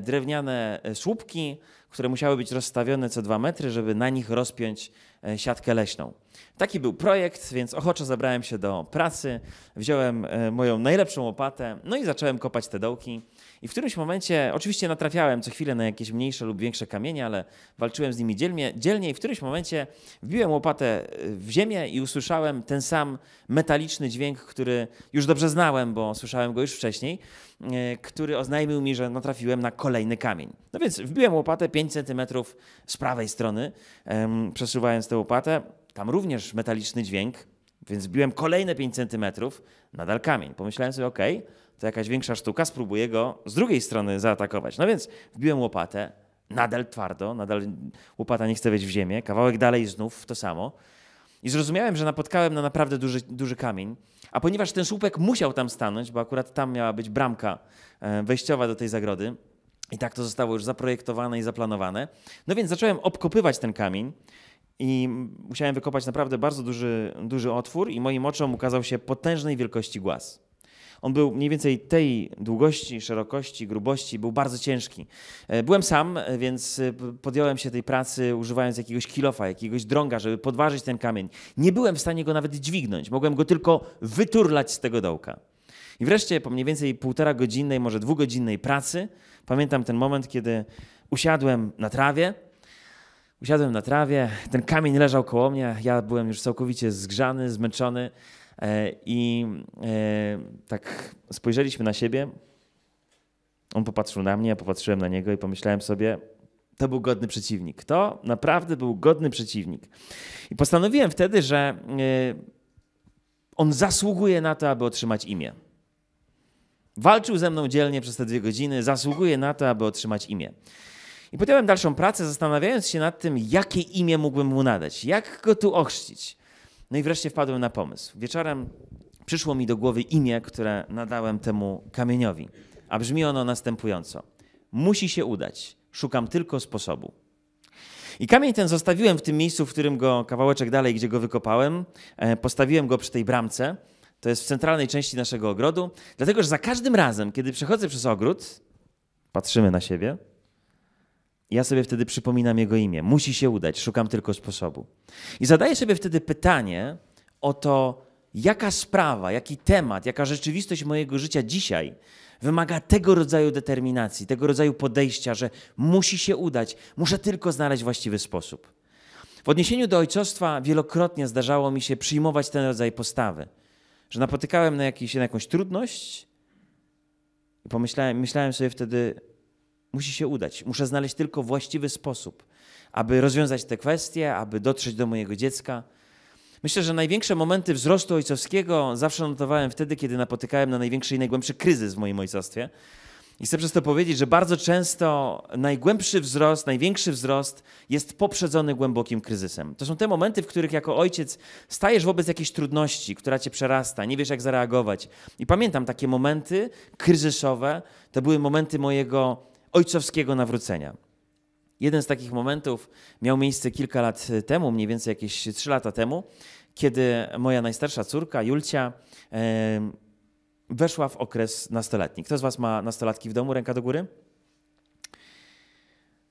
drewniane słupki, które musiały być rozstawione co dwa metry, żeby na nich rozpiąć siatkę leśną. Taki był projekt, więc ochoczo zabrałem się do pracy, wziąłem moją najlepszą łopatę, no i zacząłem kopać te dołki. I w którymś momencie, oczywiście natrafiałem co chwilę na jakieś mniejsze lub większe kamienie, ale walczyłem z nimi dzielnie, dzielnie i w którymś momencie wbiłem łopatę y, w ziemię i usłyszałem ten sam metaliczny dźwięk, który już dobrze znałem, bo słyszałem go już wcześniej, y, który oznajmił mi, że natrafiłem na kolejny kamień. No więc wbiłem łopatę 5 cm z prawej strony, przesuwając tę łopatę. Tam również metaliczny dźwięk, więc wbiłem kolejne 5 cm, nadal kamień. Pomyślałem sobie, okej, okay, to jakaś większa sztuka, spróbuję go z drugiej strony zaatakować. No więc wbiłem łopatę, nadal twardo, nadal łopata nie chce wejść w ziemię, kawałek dalej znów to samo. I zrozumiałem, że napotkałem na naprawdę duży, duży kamień, a ponieważ ten słupek musiał tam stanąć, bo akurat tam miała być bramka e, wejściowa do tej zagrody, i tak to zostało już zaprojektowane i zaplanowane. No więc zacząłem obkopywać ten kamień i musiałem wykopać naprawdę bardzo duży, duży otwór i moim oczom ukazał się potężnej wielkości głaz. On był mniej więcej tej długości, szerokości, grubości, był bardzo ciężki. E, byłem sam, e, więc e, podjąłem się tej pracy używając jakiegoś kilofa, jakiegoś drąga, żeby podważyć ten kamień. Nie byłem w stanie go nawet dźwignąć, mogłem go tylko wyturlać z tego dołka. I wreszcie po mniej więcej półtora godzinnej, może dwugodzinnej pracy, pamiętam ten moment, kiedy usiadłem na trawie, Usiadłem na trawie, ten kamień leżał koło mnie, ja byłem już całkowicie zgrzany, zmęczony. E, I e, tak spojrzeliśmy na siebie. On popatrzył na mnie, ja popatrzyłem na niego i pomyślałem sobie, to był godny przeciwnik. To naprawdę był godny przeciwnik. I postanowiłem wtedy, że e, on zasługuje na to, aby otrzymać imię. Walczył ze mną dzielnie przez te dwie godziny, zasługuje na to, aby otrzymać imię. I podjąłem dalszą pracę, zastanawiając się nad tym, jakie imię mógłbym mu nadać, jak go tu ochrzcić. No i wreszcie wpadłem na pomysł. Wieczorem przyszło mi do głowy imię, które nadałem temu kamieniowi, a brzmi ono następująco. Musi się udać. Szukam tylko sposobu. I kamień ten zostawiłem w tym miejscu, w którym go kawałeczek dalej, gdzie go wykopałem. E, postawiłem go przy tej bramce. To jest w centralnej części naszego ogrodu. Dlatego, że za każdym razem, kiedy przechodzę przez ogród, patrzymy na siebie, ja sobie wtedy przypominam jego imię. Musi się udać, szukam tylko sposobu. I zadaję sobie wtedy pytanie o to, jaka sprawa, jaki temat, jaka rzeczywistość mojego życia dzisiaj wymaga tego rodzaju determinacji, tego rodzaju podejścia, że musi się udać, muszę tylko znaleźć właściwy sposób. W odniesieniu do ojcostwa wielokrotnie zdarzało mi się przyjmować ten rodzaj postawy, że napotykałem na, jakiś, na jakąś trudność i pomyślałem, myślałem sobie wtedy, Musi się udać. Muszę znaleźć tylko właściwy sposób, aby rozwiązać te kwestie, aby dotrzeć do mojego dziecka. Myślę, że największe momenty wzrostu ojcowskiego zawsze notowałem wtedy, kiedy napotykałem na największy i najgłębszy kryzys w moim ojcostwie. I chcę przez to powiedzieć, że bardzo często najgłębszy wzrost, największy wzrost jest poprzedzony głębokim kryzysem. To są te momenty, w których jako ojciec stajesz wobec jakiejś trudności, która cię przerasta, nie wiesz jak zareagować. I pamiętam takie momenty kryzysowe, to były momenty mojego ojcowskiego nawrócenia. Jeden z takich momentów miał miejsce kilka lat temu, mniej więcej jakieś trzy lata temu, kiedy moja najstarsza córka, Julcia, weszła w okres nastoletni. Kto z Was ma nastolatki w domu? Ręka do góry?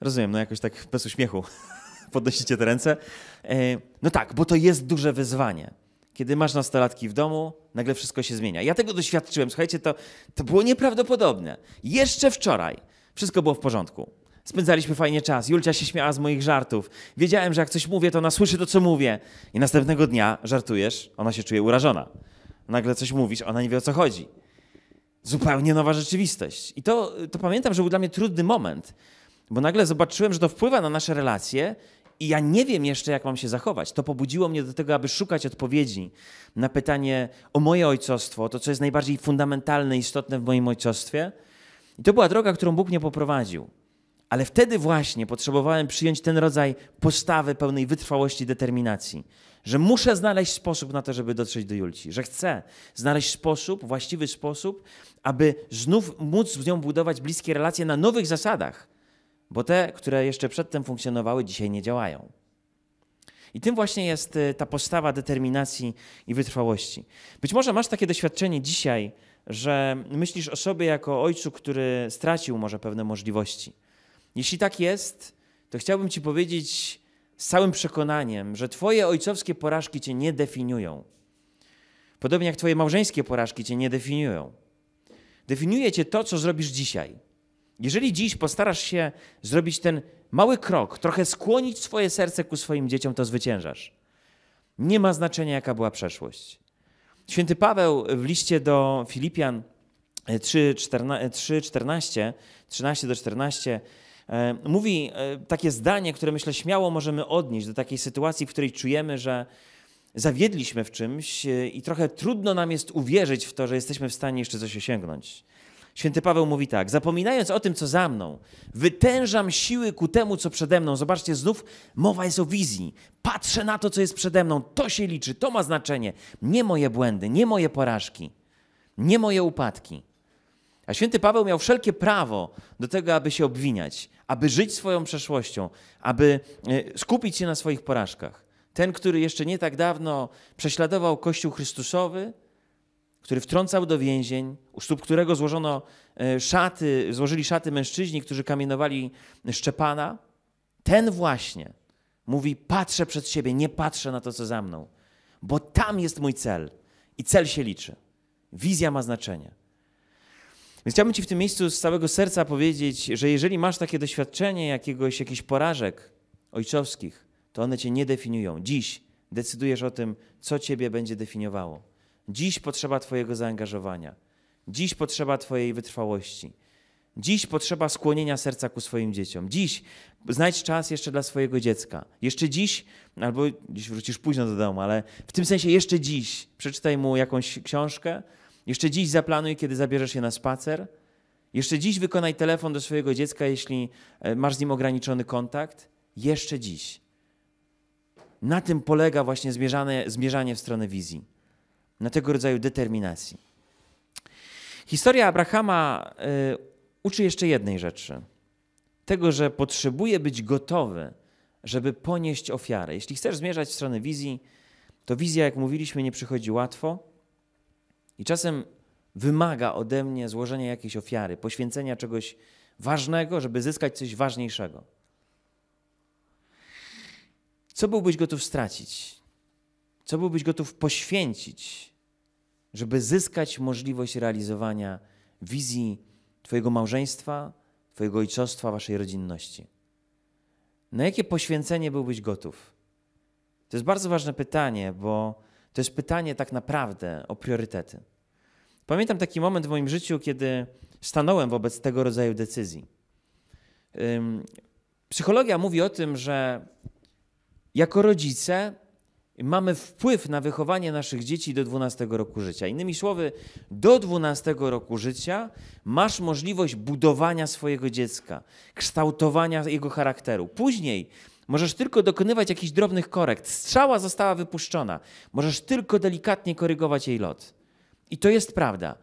Rozumiem, no jakoś tak bez uśmiechu podnosicie te ręce. E, no tak, bo to jest duże wyzwanie. Kiedy masz nastolatki w domu, nagle wszystko się zmienia. Ja tego doświadczyłem, słuchajcie, to, to było nieprawdopodobne. Jeszcze wczoraj wszystko było w porządku. Spędzaliśmy fajnie czas. Julcia się śmiała z moich żartów. Wiedziałem, że jak coś mówię, to ona słyszy to, co mówię. I następnego dnia żartujesz, ona się czuje urażona. Nagle coś mówisz, ona nie wie o co chodzi. Zupełnie nowa rzeczywistość. I to, to pamiętam, że był dla mnie trudny moment, bo nagle zobaczyłem, że to wpływa na nasze relacje i ja nie wiem jeszcze, jak mam się zachować. To pobudziło mnie do tego, aby szukać odpowiedzi na pytanie o moje ojcostwo, to, co jest najbardziej fundamentalne, istotne w moim ojcostwie – i to była droga, którą Bóg mnie poprowadził. Ale wtedy właśnie potrzebowałem przyjąć ten rodzaj postawy pełnej wytrwałości, determinacji, że muszę znaleźć sposób na to, żeby dotrzeć do Julci, że chcę znaleźć sposób, właściwy sposób, aby znów móc z nią budować bliskie relacje na nowych zasadach, bo te, które jeszcze przedtem funkcjonowały, dzisiaj nie działają. I tym właśnie jest y, ta postawa determinacji i wytrwałości. Być może masz takie doświadczenie dzisiaj, że myślisz o sobie jako ojcu, który stracił może pewne możliwości. Jeśli tak jest, to chciałbym ci powiedzieć z całym przekonaniem, że twoje ojcowskie porażki cię nie definiują. Podobnie jak twoje małżeńskie porażki cię nie definiują. Definiuje cię to, co zrobisz dzisiaj. Jeżeli dziś postarasz się zrobić ten mały krok, trochę skłonić swoje serce ku swoim dzieciom, to zwyciężasz. Nie ma znaczenia, jaka była przeszłość. Święty Paweł w liście do Filipian 3:14, 14, 13 do 14 e, mówi e, takie zdanie, które myślę śmiało możemy odnieść do takiej sytuacji, w której czujemy, że zawiedliśmy w czymś e, i trochę trudno nam jest uwierzyć w to, że jesteśmy w stanie jeszcze coś osiągnąć. Święty Paweł mówi tak: Zapominając o tym, co za mną, wytężam siły ku temu, co przede mną. Zobaczcie, znów mowa jest o wizji. Patrzę na to, co jest przede mną. To się liczy, to ma znaczenie. Nie moje błędy, nie moje porażki, nie moje upadki. A święty Paweł miał wszelkie prawo do tego, aby się obwiniać, aby żyć swoją przeszłością, aby e, skupić się na swoich porażkach. Ten, który jeszcze nie tak dawno prześladował Kościół Chrystusowy, który wtrącał do więzień, u stóp którego złożono e, szaty, złożyli szaty mężczyźni, którzy kamienowali Szczepana, ten właśnie mówi: Patrzę przed siebie, nie patrzę na to, co za mną, bo tam jest mój cel i cel się liczy. Wizja ma znaczenie. Więc chciałbym Ci w tym miejscu z całego serca powiedzieć, że jeżeli masz takie doświadczenie jakiegoś, jakichś porażek ojcowskich, to one Cię nie definiują. Dziś decydujesz o tym, co Ciebie będzie definiowało. Dziś potrzeba Twojego zaangażowania. Dziś potrzeba Twojej wytrwałości. Dziś potrzeba skłonienia serca ku swoim dzieciom. Dziś znajdź czas jeszcze dla swojego dziecka. Jeszcze dziś, albo dziś wrócisz późno do domu, ale w tym sensie jeszcze dziś przeczytaj mu jakąś książkę. Jeszcze dziś zaplanuj, kiedy zabierzesz je na spacer. Jeszcze dziś wykonaj telefon do swojego dziecka, jeśli e, masz z nim ograniczony kontakt. Jeszcze dziś. Na tym polega właśnie zmierzanie, zmierzanie w stronę wizji na tego rodzaju determinacji. Historia Abrahama y, uczy jeszcze jednej rzeczy: tego, że potrzebuje być gotowy, żeby ponieść ofiarę. Jeśli chcesz zmierzać w stronę wizji, to wizja, jak mówiliśmy, nie przychodzi łatwo i czasem wymaga ode mnie złożenia jakiejś ofiary, poświęcenia czegoś ważnego, żeby zyskać coś ważniejszego. Co byłbyś gotów stracić, co byłbyś gotów poświęcić, żeby zyskać możliwość realizowania wizji Twojego małżeństwa, Twojego ojcostwa, Waszej rodzinności? Na jakie poświęcenie byłbyś gotów? To jest bardzo ważne pytanie, bo to jest pytanie tak naprawdę o priorytety. Pamiętam taki moment w moim życiu, kiedy stanąłem wobec tego rodzaju decyzji. Psychologia mówi o tym, że jako rodzice mamy wpływ na wychowanie naszych dzieci do 12 roku życia. Innymi słowy, do 12 roku życia masz możliwość budowania swojego dziecka, kształtowania jego charakteru. Później możesz tylko dokonywać jakichś drobnych korekt. Strzała została wypuszczona, możesz tylko delikatnie korygować jej lot. I to jest prawda.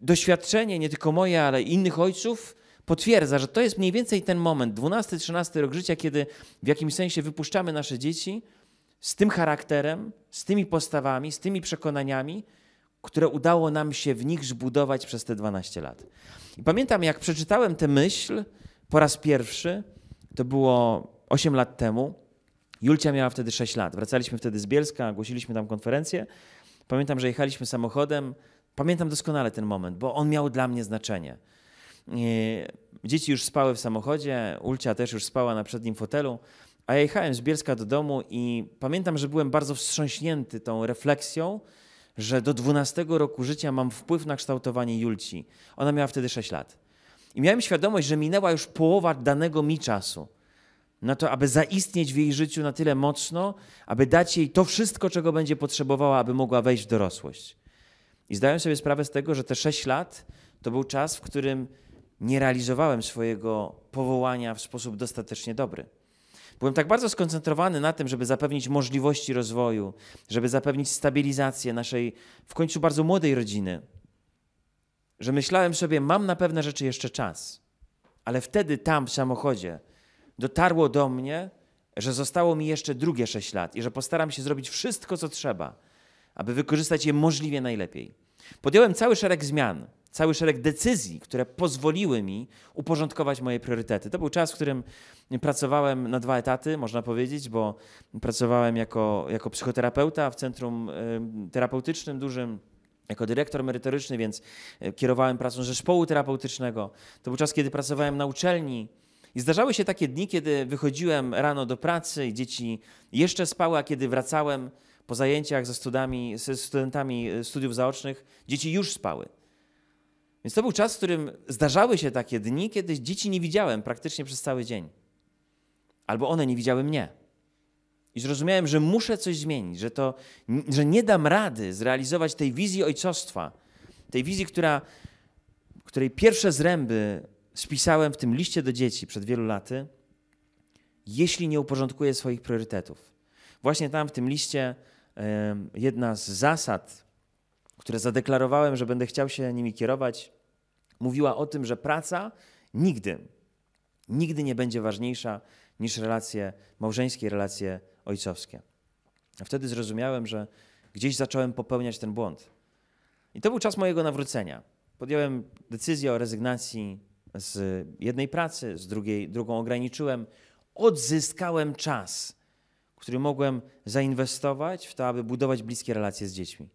Doświadczenie, nie tylko moje, ale innych ojców, potwierdza, że to jest mniej więcej ten moment, 12-13 rok życia, kiedy w jakimś sensie wypuszczamy nasze dzieci z tym charakterem, z tymi postawami, z tymi przekonaniami, które udało nam się w nich zbudować przez te 12 lat. I pamiętam, jak przeczytałem tę myśl po raz pierwszy, to było 8 lat temu. Julcia miała wtedy 6 lat. Wracaliśmy wtedy z Bielska, głosiliśmy tam konferencję. Pamiętam, że jechaliśmy samochodem. Pamiętam doskonale ten moment, bo on miał dla mnie znaczenie. Dzieci już spały w samochodzie, Ulcia też już spała na przednim fotelu. A ja jechałem z Bielska do domu i pamiętam, że byłem bardzo wstrząśnięty tą refleksją, że do 12 roku życia mam wpływ na kształtowanie Julci. Ona miała wtedy 6 lat. I miałem świadomość, że minęła już połowa danego mi czasu na to, aby zaistnieć w jej życiu na tyle mocno, aby dać jej to wszystko, czego będzie potrzebowała, aby mogła wejść w dorosłość. I zdałem sobie sprawę z tego, że te 6 lat to był czas, w którym nie realizowałem swojego powołania w sposób dostatecznie dobry. Byłem tak bardzo skoncentrowany na tym, żeby zapewnić możliwości rozwoju, żeby zapewnić stabilizację naszej w końcu bardzo młodej rodziny, że myślałem sobie, mam na pewne rzeczy jeszcze czas. Ale wtedy tam w samochodzie dotarło do mnie, że zostało mi jeszcze drugie 6 lat i że postaram się zrobić wszystko, co trzeba, aby wykorzystać je możliwie najlepiej. Podjąłem cały szereg zmian cały szereg decyzji, które pozwoliły mi uporządkować moje priorytety. To był czas, w którym pracowałem na dwa etaty, można powiedzieć, bo pracowałem jako, jako psychoterapeuta w centrum terapeutycznym dużym. Jako dyrektor merytoryczny, więc e, kierowałem pracą zespołu terapeutycznego. To był czas, kiedy pracowałem na uczelni, i zdarzały się takie dni, kiedy wychodziłem rano do pracy i dzieci jeszcze spały, a kiedy wracałem po zajęciach ze, studami, ze studentami e, studiów zaocznych, dzieci już spały. Więc to był czas, w którym zdarzały się takie dni, kiedy dzieci nie widziałem praktycznie przez cały dzień. Albo one nie widziały mnie. I zrozumiałem, że muszę coś zmienić, że, to, że nie dam rady zrealizować tej wizji ojcostwa, tej wizji, która, której pierwsze zręby spisałem w tym liście do dzieci przed wielu laty, jeśli nie uporządkuję swoich priorytetów. Właśnie tam w tym liście jedna z zasad które zadeklarowałem, że będę chciał się nimi kierować, mówiła o tym, że praca nigdy, nigdy nie będzie ważniejsza niż relacje małżeńskie, relacje ojcowskie. A wtedy zrozumiałem, że gdzieś zacząłem popełniać ten błąd. I to był czas mojego nawrócenia. Podjąłem decyzję o rezygnacji z jednej pracy, z drugiej, drugą ograniczyłem. Odzyskałem czas, który mogłem zainwestować w to, aby budować bliskie relacje z dziećmi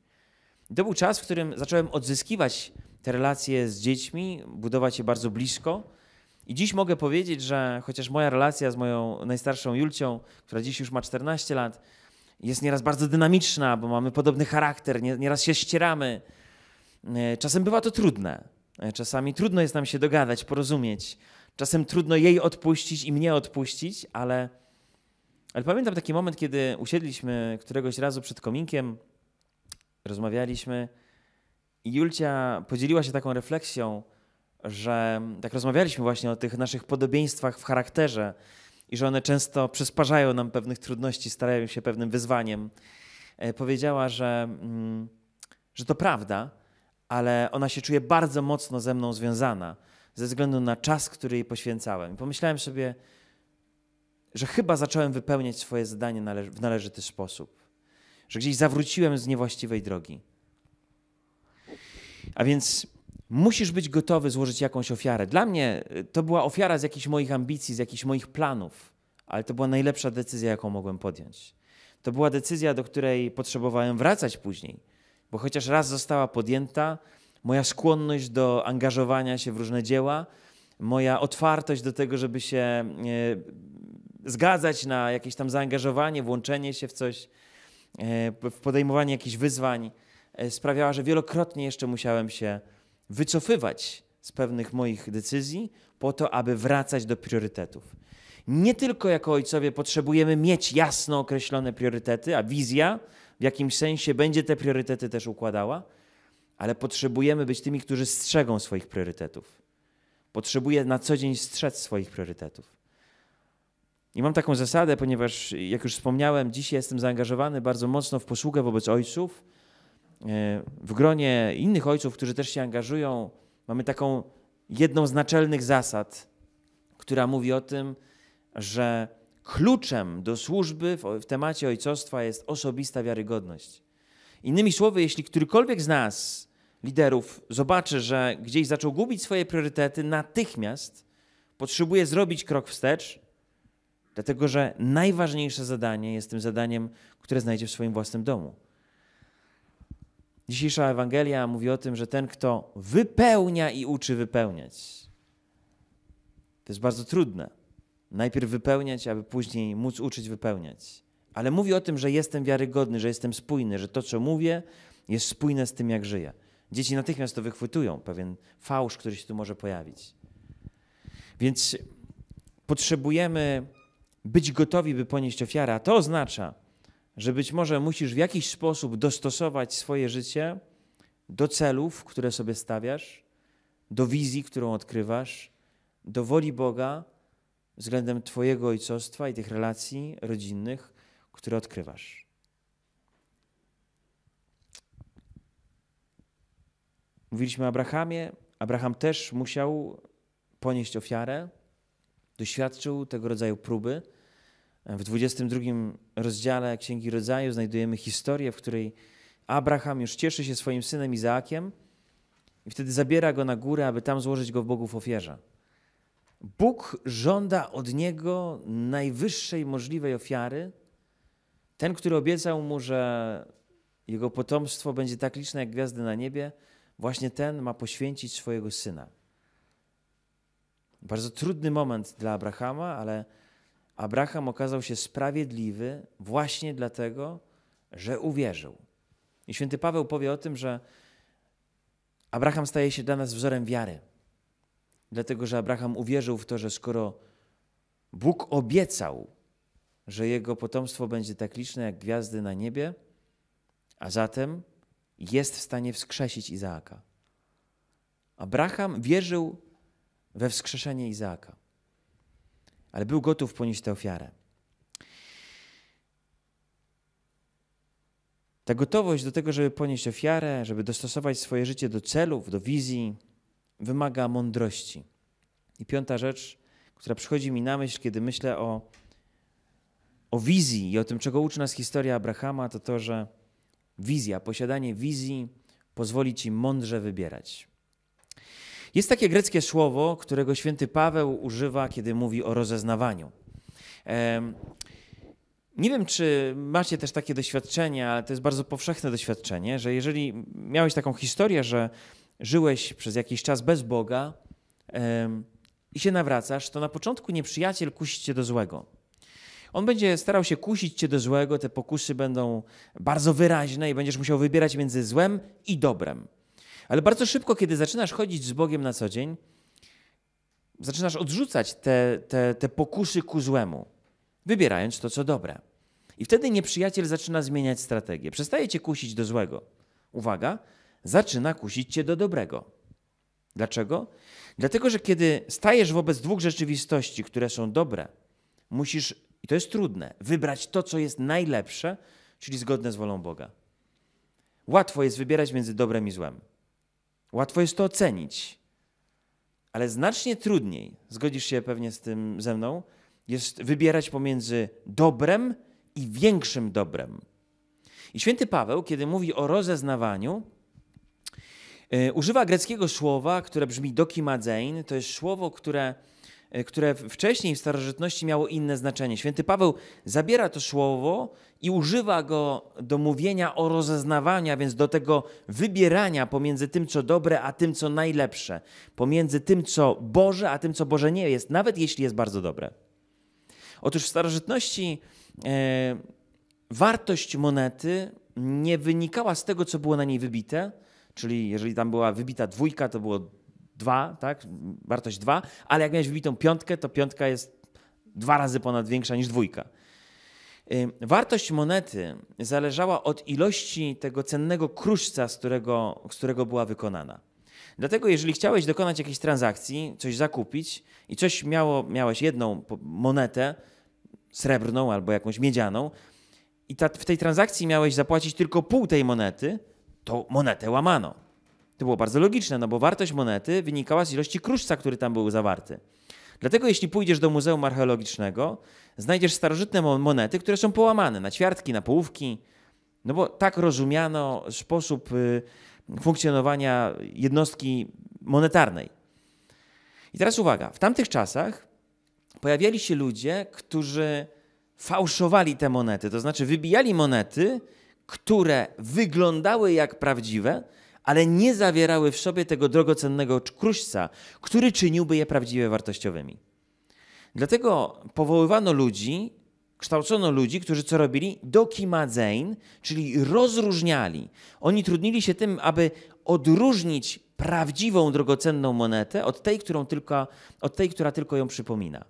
to był czas, w którym zacząłem odzyskiwać te relacje z dziećmi, budować je bardzo blisko. I dziś mogę powiedzieć, że chociaż moja relacja z moją najstarszą Julcią, która dziś już ma 14 lat, jest nieraz bardzo dynamiczna, bo mamy podobny charakter, nieraz się ścieramy. E, czasem bywa to trudne. E, czasami trudno jest nam się dogadać, porozumieć. Czasem trudno jej odpuścić i mnie odpuścić, ale, ale pamiętam taki moment, kiedy usiedliśmy któregoś razu przed kominkiem rozmawialiśmy i Julcia podzieliła się taką refleksją, że tak rozmawialiśmy właśnie o tych naszych podobieństwach w charakterze i że one często przysparzają nam pewnych trudności, starają się pewnym wyzwaniem. E, powiedziała, że, mm, że to prawda, ale ona się czuje bardzo mocno ze mną związana ze względu na czas, który jej poświęcałem. I pomyślałem sobie, że chyba zacząłem wypełniać swoje zadanie w należyty sposób że gdzieś zawróciłem z niewłaściwej drogi. A więc musisz być gotowy złożyć jakąś ofiarę. Dla mnie y, to była ofiara z jakichś moich ambicji, z jakichś moich planów, ale to była najlepsza decyzja, jaką mogłem podjąć. To była decyzja, do której potrzebowałem wracać później, bo chociaż raz została podjęta, moja skłonność do angażowania się w różne dzieła, moja otwartość do tego, żeby się y, zgadzać na jakieś tam zaangażowanie, włączenie się w coś, E, w podejmowaniu jakichś wyzwań e, sprawiała, że wielokrotnie jeszcze musiałem się wycofywać z pewnych moich decyzji po to, aby wracać do priorytetów. Nie tylko jako ojcowie potrzebujemy mieć jasno określone priorytety, a wizja w jakimś sensie będzie te priorytety też układała, ale potrzebujemy być tymi, którzy strzegą swoich priorytetów. Potrzebuje na co dzień strzec swoich priorytetów. I mam taką zasadę, ponieważ, jak już wspomniałem, dzisiaj jestem zaangażowany bardzo mocno w posługę wobec ojców. E, w gronie innych ojców, którzy też się angażują, mamy taką jedną z naczelnych zasad, która mówi o tym, że kluczem do służby w temacie ojcostwa jest osobista wiarygodność. Innymi słowy, jeśli którykolwiek z nas, liderów, zobaczy, że gdzieś zaczął gubić swoje priorytety, natychmiast potrzebuje zrobić krok wstecz Dlatego, że najważniejsze zadanie jest tym zadaniem, które znajdzie w swoim własnym domu. Dzisiejsza Ewangelia mówi o tym, że ten, kto wypełnia i uczy wypełniać, to jest bardzo trudne. Najpierw wypełniać, aby później móc uczyć wypełniać. Ale mówi o tym, że jestem wiarygodny, że jestem spójny, że to, co mówię, jest spójne z tym, jak żyję. Dzieci natychmiast to wychwytują, pewien fałsz, który się tu może pojawić. Więc potrzebujemy być gotowi, by ponieść ofiarę, a to oznacza, że być może musisz w jakiś sposób dostosować swoje życie do celów, które sobie stawiasz, do wizji, którą odkrywasz, do woli Boga względem Twojego ojcostwa i tych relacji rodzinnych, które odkrywasz. Mówiliśmy o Abrahamie. Abraham też musiał ponieść ofiarę, doświadczył tego rodzaju próby w 22 rozdziale Księgi Rodzaju znajdujemy historię, w której Abraham już cieszy się swoim synem Izaakiem i wtedy zabiera go na górę, aby tam złożyć go w Bogu w ofierze. Bóg żąda od niego najwyższej możliwej ofiary. Ten, który obiecał mu, że jego potomstwo będzie tak liczne jak gwiazdy na niebie, właśnie ten ma poświęcić swojego syna. Bardzo trudny moment dla Abrahama, ale Abraham okazał się sprawiedliwy właśnie dlatego, że uwierzył. I święty Paweł powie o tym, że Abraham staje się dla nas wzorem wiary. Dlatego, że Abraham uwierzył w to, że skoro Bóg obiecał, że jego potomstwo będzie tak liczne jak gwiazdy na niebie, a zatem jest w stanie wskrzesić Izaaka. Abraham wierzył we wskrzeszenie Izaaka ale był gotów ponieść tę ofiarę. Ta gotowość do tego, żeby ponieść ofiarę, żeby dostosować swoje życie do celów, do wizji, wymaga mądrości. I piąta rzecz, która przychodzi mi na myśl, kiedy myślę o, o wizji i o tym, czego uczy nas historia Abrahama, to to, że wizja, posiadanie wizji pozwoli ci mądrze wybierać. Jest takie greckie słowo, którego święty Paweł używa, kiedy mówi o rozeznawaniu. Nie wiem, czy macie też takie doświadczenia, ale to jest bardzo powszechne doświadczenie, że jeżeli miałeś taką historię, że żyłeś przez jakiś czas bez Boga i się nawracasz, to na początku nieprzyjaciel kusi cię do złego. On będzie starał się kusić cię do złego, te pokusy będą bardzo wyraźne i będziesz musiał wybierać między złem i dobrem. Ale bardzo szybko, kiedy zaczynasz chodzić z Bogiem na co dzień, zaczynasz odrzucać te, te, te pokusy ku złemu, wybierając to, co dobre. I wtedy nieprzyjaciel zaczyna zmieniać strategię. Przestaje cię kusić do złego. Uwaga, zaczyna kusić cię do dobrego. Dlaczego? Dlatego, że kiedy stajesz wobec dwóch rzeczywistości, które są dobre, musisz, i to jest trudne, wybrać to, co jest najlepsze, czyli zgodne z wolą Boga. Łatwo jest wybierać między dobrem i złem. Łatwo jest to ocenić, ale znacznie trudniej, zgodzisz się pewnie z tym ze mną, jest wybierać pomiędzy dobrem i większym dobrem. I święty Paweł, kiedy mówi o rozeznawaniu, e, używa greckiego słowa, które brzmi dokimadzein. To jest słowo, które, e, które wcześniej w starożytności miało inne znaczenie. Święty Paweł zabiera to słowo i używa go do mówienia o rozeznawania, więc do tego wybierania pomiędzy tym, co dobre, a tym, co najlepsze, pomiędzy tym, co Boże, a tym, co Boże nie jest, nawet jeśli jest bardzo dobre. Otóż w starożytności e, wartość monety nie wynikała z tego, co było na niej wybite, czyli jeżeli tam była wybita dwójka, to było dwa, tak? wartość dwa, ale jak miałeś wybitą piątkę, to piątka jest dwa razy ponad większa niż dwójka. Y, wartość monety zależała od ilości tego cennego kruszca, z którego, z którego była wykonana. Dlatego, jeżeli chciałeś dokonać jakiejś transakcji, coś zakupić i coś miało, miałeś jedną monetę srebrną albo jakąś miedzianą, i ta, w tej transakcji miałeś zapłacić tylko pół tej monety, to monetę łamano. To było bardzo logiczne, no bo wartość monety wynikała z ilości kruszca, który tam był zawarty. Dlatego jeśli pójdziesz do muzeum archeologicznego, znajdziesz starożytne monety, które są połamane na ćwiartki, na połówki, no bo tak rozumiano sposób y, funkcjonowania jednostki monetarnej. I teraz uwaga, w tamtych czasach pojawiali się ludzie, którzy fałszowali te monety, to znaczy wybijali monety, które wyglądały jak prawdziwe, ale nie zawierały w sobie tego drogocennego kruśca, który czyniłby je prawdziwie wartościowymi. Dlatego powoływano ludzi, kształcono ludzi, którzy co robili? Dokimadzein, czyli rozróżniali. Oni trudnili się tym, aby odróżnić prawdziwą drogocenną monetę od tej, którą tylko, od tej która tylko ją przypomina.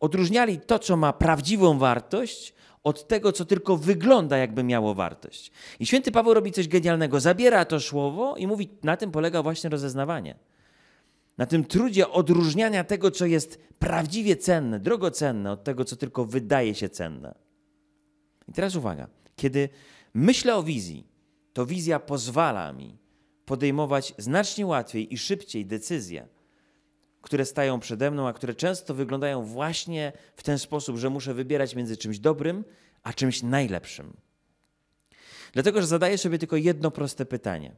Odróżniali to, co ma prawdziwą wartość, od tego, co tylko wygląda, jakby miało wartość. I święty Paweł robi coś genialnego. Zabiera to słowo i mówi, na tym polega właśnie rozeznawanie. Na tym trudzie odróżniania tego, co jest prawdziwie cenne, drogocenne, od tego, co tylko wydaje się cenne. I teraz uwaga. Kiedy myślę o wizji, to wizja pozwala mi podejmować znacznie łatwiej i szybciej decyzje które stają przede mną, a które często wyglądają właśnie w ten sposób, że muszę wybierać między czymś dobrym a czymś najlepszym. Dlatego, że zadaję sobie tylko jedno proste pytanie: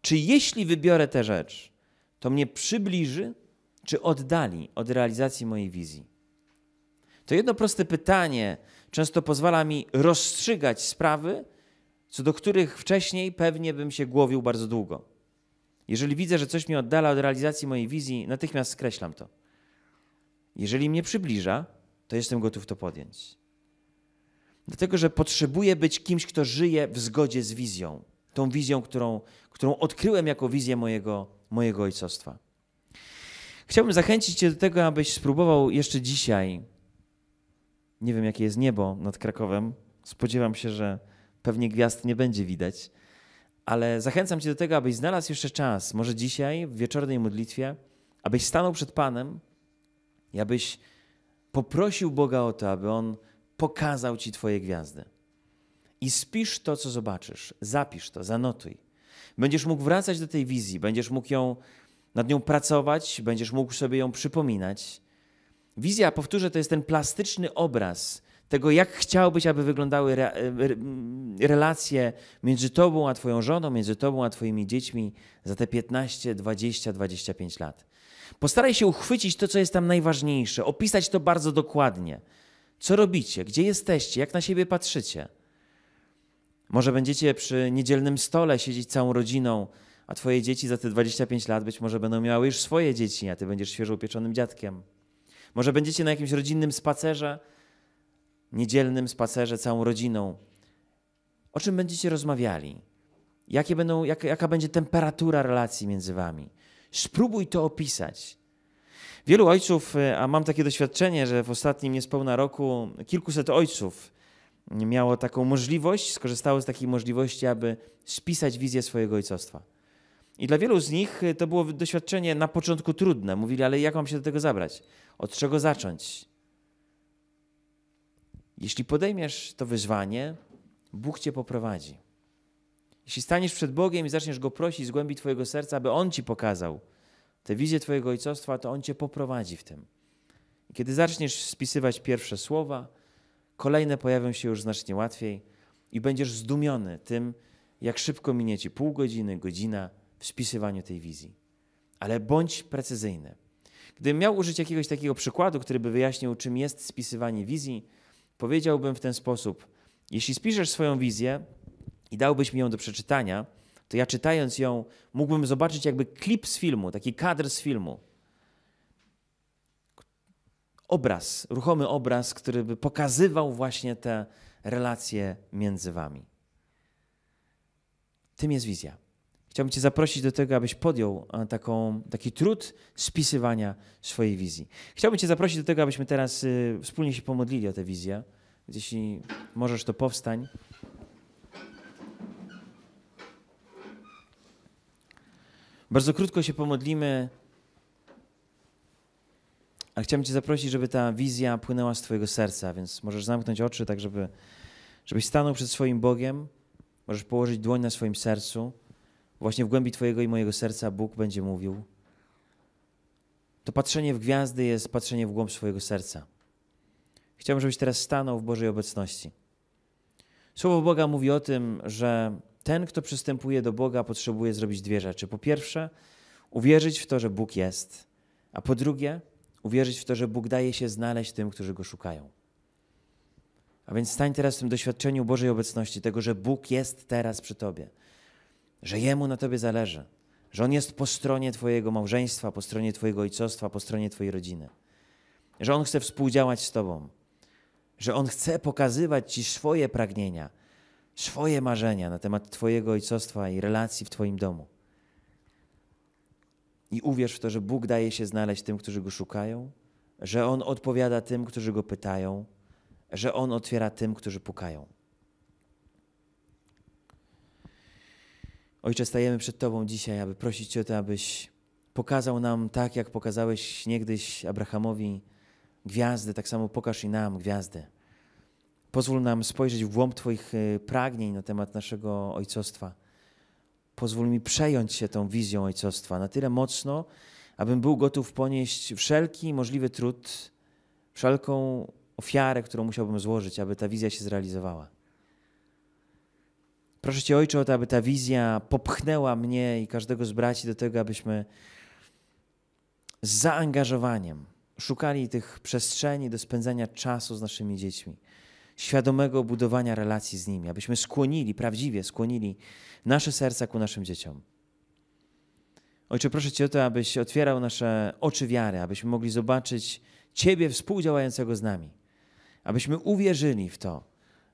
czy jeśli wybiorę tę rzecz, to mnie przybliży czy oddali od realizacji mojej wizji? To jedno proste pytanie często pozwala mi rozstrzygać sprawy, co do których wcześniej pewnie bym się głowił bardzo długo. Jeżeli widzę, że coś mnie oddala od realizacji mojej wizji, natychmiast skreślam to. Jeżeli mnie przybliża, to jestem gotów to podjąć. Dlatego, że potrzebuję być kimś, kto żyje w zgodzie z wizją. Tą wizją, którą, którą odkryłem jako wizję mojego, mojego ojcostwa. Chciałbym zachęcić Cię do tego, abyś spróbował jeszcze dzisiaj. Nie wiem, jakie jest niebo nad Krakowem. Spodziewam się, że pewnie gwiazd nie będzie widać ale zachęcam Cię do tego, abyś znalazł jeszcze czas, może dzisiaj w wieczornej modlitwie, abyś stanął przed Panem i abyś poprosił Boga o to, aby On pokazał Ci Twoje gwiazdy. I spisz to, co zobaczysz, zapisz to, zanotuj. Będziesz mógł wracać do tej wizji, będziesz mógł ją, nad nią pracować, będziesz mógł sobie ją przypominać. Wizja, powtórzę, to jest ten plastyczny obraz tego, jak chciałbyś, aby wyglądały re, e, re, relacje między Tobą a Twoją żoną, między Tobą a Twoimi dziećmi za te 15, 20, 25 lat. Postaraj się uchwycić to, co jest tam najważniejsze, opisać to bardzo dokładnie. Co robicie, gdzie jesteście, jak na siebie patrzycie. Może będziecie przy niedzielnym stole siedzieć całą rodziną, a Twoje dzieci za te 25 lat być może będą miały już swoje dzieci, a Ty będziesz świeżo upieczonym dziadkiem. Może będziecie na jakimś rodzinnym spacerze, niedzielnym spacerze całą rodziną, o czym będziecie rozmawiali, jakie będą, jak, jaka będzie temperatura relacji między wami. Spróbuj to opisać. Wielu ojców, y, a mam takie doświadczenie, że w ostatnim niespełna roku kilkuset ojców miało taką możliwość, skorzystało z takiej możliwości, aby spisać wizję swojego ojcostwa. I dla wielu z nich y, to było doświadczenie na początku trudne. Mówili, ale jak mam się do tego zabrać? Od czego zacząć? Jeśli podejmiesz to wyzwanie, Bóg cię poprowadzi. Jeśli staniesz przed Bogiem i zaczniesz Go prosić z głębi Twojego serca, aby On Ci pokazał te wizje Twojego ojcostwa, to On Cię poprowadzi w tym. I kiedy zaczniesz spisywać pierwsze słowa, kolejne pojawią się już znacznie łatwiej i będziesz zdumiony tym, jak szybko minie Ci pół godziny, godzina w spisywaniu tej wizji. Ale bądź precyzyjny. Gdybym miał użyć jakiegoś takiego przykładu, który by wyjaśnił, czym jest spisywanie wizji, Powiedziałbym w ten sposób: Jeśli spiszesz swoją wizję i dałbyś mi ją do przeczytania, to ja czytając ją mógłbym zobaczyć jakby klip z filmu, taki kadr z filmu. Obraz, ruchomy obraz, który by pokazywał właśnie te relacje między wami. Tym jest wizja. Chciałbym Cię zaprosić do tego, abyś podjął e, taką, taki trud spisywania swojej wizji. Chciałbym Cię zaprosić do tego, abyśmy teraz y, wspólnie się pomodlili o tę wizję. Jeśli możesz, to powstań. Bardzo krótko się pomodlimy, a chciałbym Cię zaprosić, żeby ta wizja płynęła z Twojego serca, więc możesz zamknąć oczy, tak żeby, żebyś stanął przed swoim Bogiem, możesz położyć dłoń na swoim sercu właśnie w głębi Twojego i mojego serca Bóg będzie mówił. To patrzenie w gwiazdy jest patrzenie w głąb swojego serca. Chciałbym, żebyś teraz stanął w Bożej obecności. Słowo Boga mówi o tym, że ten, kto przystępuje do Boga, potrzebuje zrobić dwie rzeczy. Po pierwsze, uwierzyć w to, że Bóg jest, a po drugie, uwierzyć w to, że Bóg daje się znaleźć tym, którzy go szukają. A więc stań teraz w tym doświadczeniu Bożej obecności, tego, że Bóg jest teraz przy tobie że Jemu na Tobie zależy, że On jest po stronie Twojego małżeństwa, po stronie Twojego ojcostwa, po stronie Twojej rodziny, że On chce współdziałać z Tobą, że On chce pokazywać Ci swoje pragnienia, swoje marzenia na temat Twojego ojcostwa i relacji w Twoim domu. I uwierz w to, że Bóg daje się znaleźć tym, którzy Go szukają, że On odpowiada tym, którzy Go pytają, że On otwiera tym, którzy pukają. Ojcze, stajemy przed Tobą dzisiaj, aby prosić Cię o to, abyś pokazał nam tak, jak pokazałeś niegdyś Abrahamowi gwiazdy, tak samo pokaż i nam gwiazdy. Pozwól nam spojrzeć w głąb Twoich y, pragnień na temat naszego ojcostwa. Pozwól mi przejąć się tą wizją ojcostwa na tyle mocno, abym był gotów ponieść wszelki możliwy trud, wszelką ofiarę, którą musiałbym złożyć, aby ta wizja się zrealizowała. Proszę Cię, Ojcze, o to, aby ta wizja popchnęła mnie i każdego z braci do tego, abyśmy z zaangażowaniem szukali tych przestrzeni do spędzania czasu z naszymi dziećmi, świadomego budowania relacji z nimi, abyśmy skłonili, prawdziwie skłonili nasze serca ku naszym dzieciom. Ojcze, proszę Cię o to, abyś otwierał nasze oczy wiary, abyśmy mogli zobaczyć Ciebie współdziałającego z nami, abyśmy uwierzyli w to,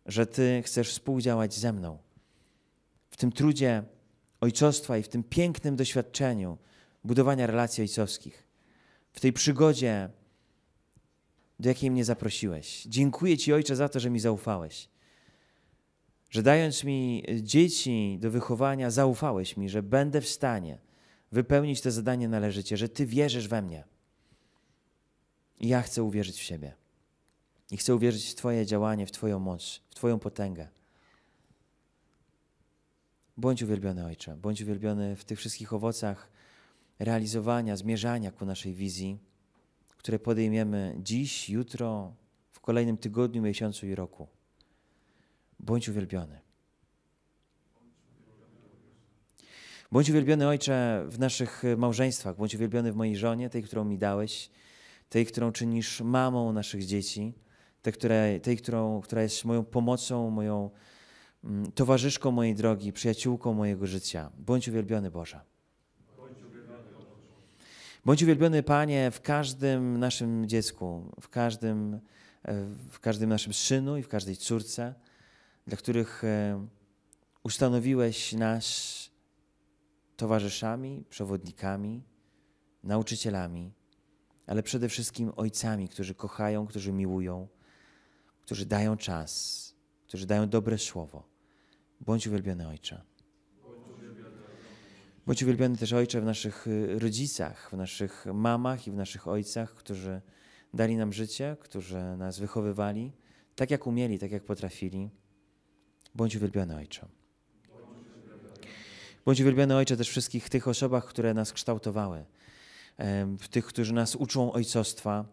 że Ty chcesz współdziałać ze mną w tym trudzie ojcostwa i w tym pięknym doświadczeniu budowania relacji ojcowskich, w tej przygodzie, do jakiej mnie zaprosiłeś. Dziękuję Ci, Ojcze, za to, że mi zaufałeś. Że dając mi e, dzieci do wychowania, zaufałeś mi, że będę w stanie wypełnić to zadanie należycie, że Ty wierzysz we mnie. I ja chcę uwierzyć w siebie. I chcę uwierzyć w Twoje działanie, w Twoją moc, w Twoją potęgę. Bądź uwielbiony Ojcze, bądź uwielbiony w tych wszystkich owocach realizowania, zmierzania ku naszej wizji, które podejmiemy dziś, jutro, w kolejnym tygodniu, miesiącu i roku. Bądź uwielbiony. Bądź uwielbiony Ojcze w naszych małżeństwach, bądź uwielbiony w mojej żonie, tej, którą mi dałeś, tej, którą czynisz mamą naszych dzieci, tej, której, tej którą, która jest moją pomocą, moją Mm, towarzyszko mojej drogi, przyjaciółką mojego życia. Bądź uwielbiony Boże. Bądź uwielbiony Panie w każdym naszym dziecku, w każdym, e, w każdym naszym synu i w każdej córce, dla których e, ustanowiłeś nas towarzyszami, przewodnikami, nauczycielami, ale przede wszystkim ojcami, którzy kochają, którzy miłują, którzy dają czas, którzy dają dobre słowo. Bądź uwielbiony Ojcze. Bądź uwielbiony też Ojcze w naszych y, rodzicach, w naszych mamach i w naszych ojcach, którzy dali nam życie, którzy nas wychowywali tak jak umieli, tak jak potrafili. Bądź uwielbiony Ojcze. Bądź uwielbiony Ojcze też wszystkich tych osobach, które nas kształtowały, w tych, którzy nas uczą ojcostwa,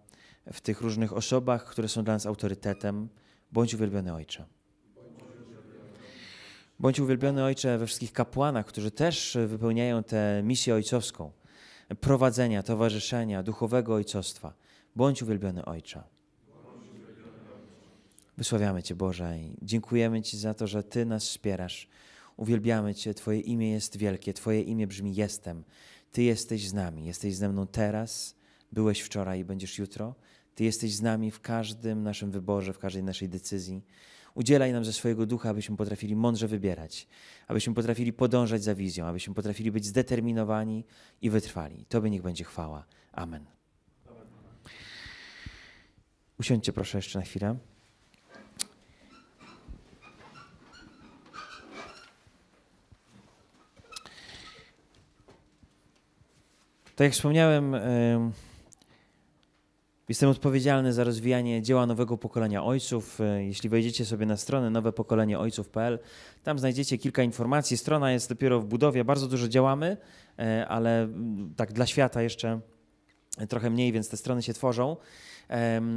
w tych różnych osobach, które są dla nas autorytetem. Bądź uwielbiony Ojcze. Bądź uwielbiony Ojcze we wszystkich kapłanach, którzy też wypełniają tę misję ojcowską, prowadzenia, towarzyszenia, duchowego ojcostwa. Bądź uwielbiony Ojcze. Wysławiamy Cię, Boże, i dziękujemy Ci za to, że Ty nas wspierasz. Uwielbiamy Cię, Twoje imię jest wielkie, Twoje imię brzmi Jestem. Ty jesteś z nami, jesteś ze mną teraz, byłeś wczoraj i będziesz jutro. Ty jesteś z nami w każdym naszym wyborze, w każdej naszej decyzji. Udzielaj nam ze swojego ducha, abyśmy potrafili mądrze wybierać, abyśmy potrafili podążać za wizją, abyśmy potrafili być zdeterminowani i wytrwali. Tobie niech będzie chwała. Amen. Usiądźcie proszę jeszcze na chwilę. Tak jak wspomniałem, yy Jestem odpowiedzialny za rozwijanie dzieła nowego pokolenia ojców. E, jeśli wejdziecie sobie na stronę nowepokolenieojców.pl, tam znajdziecie kilka informacji. Strona jest dopiero w budowie, bardzo dużo działamy, e, ale tak dla świata jeszcze trochę mniej, więc te strony się tworzą.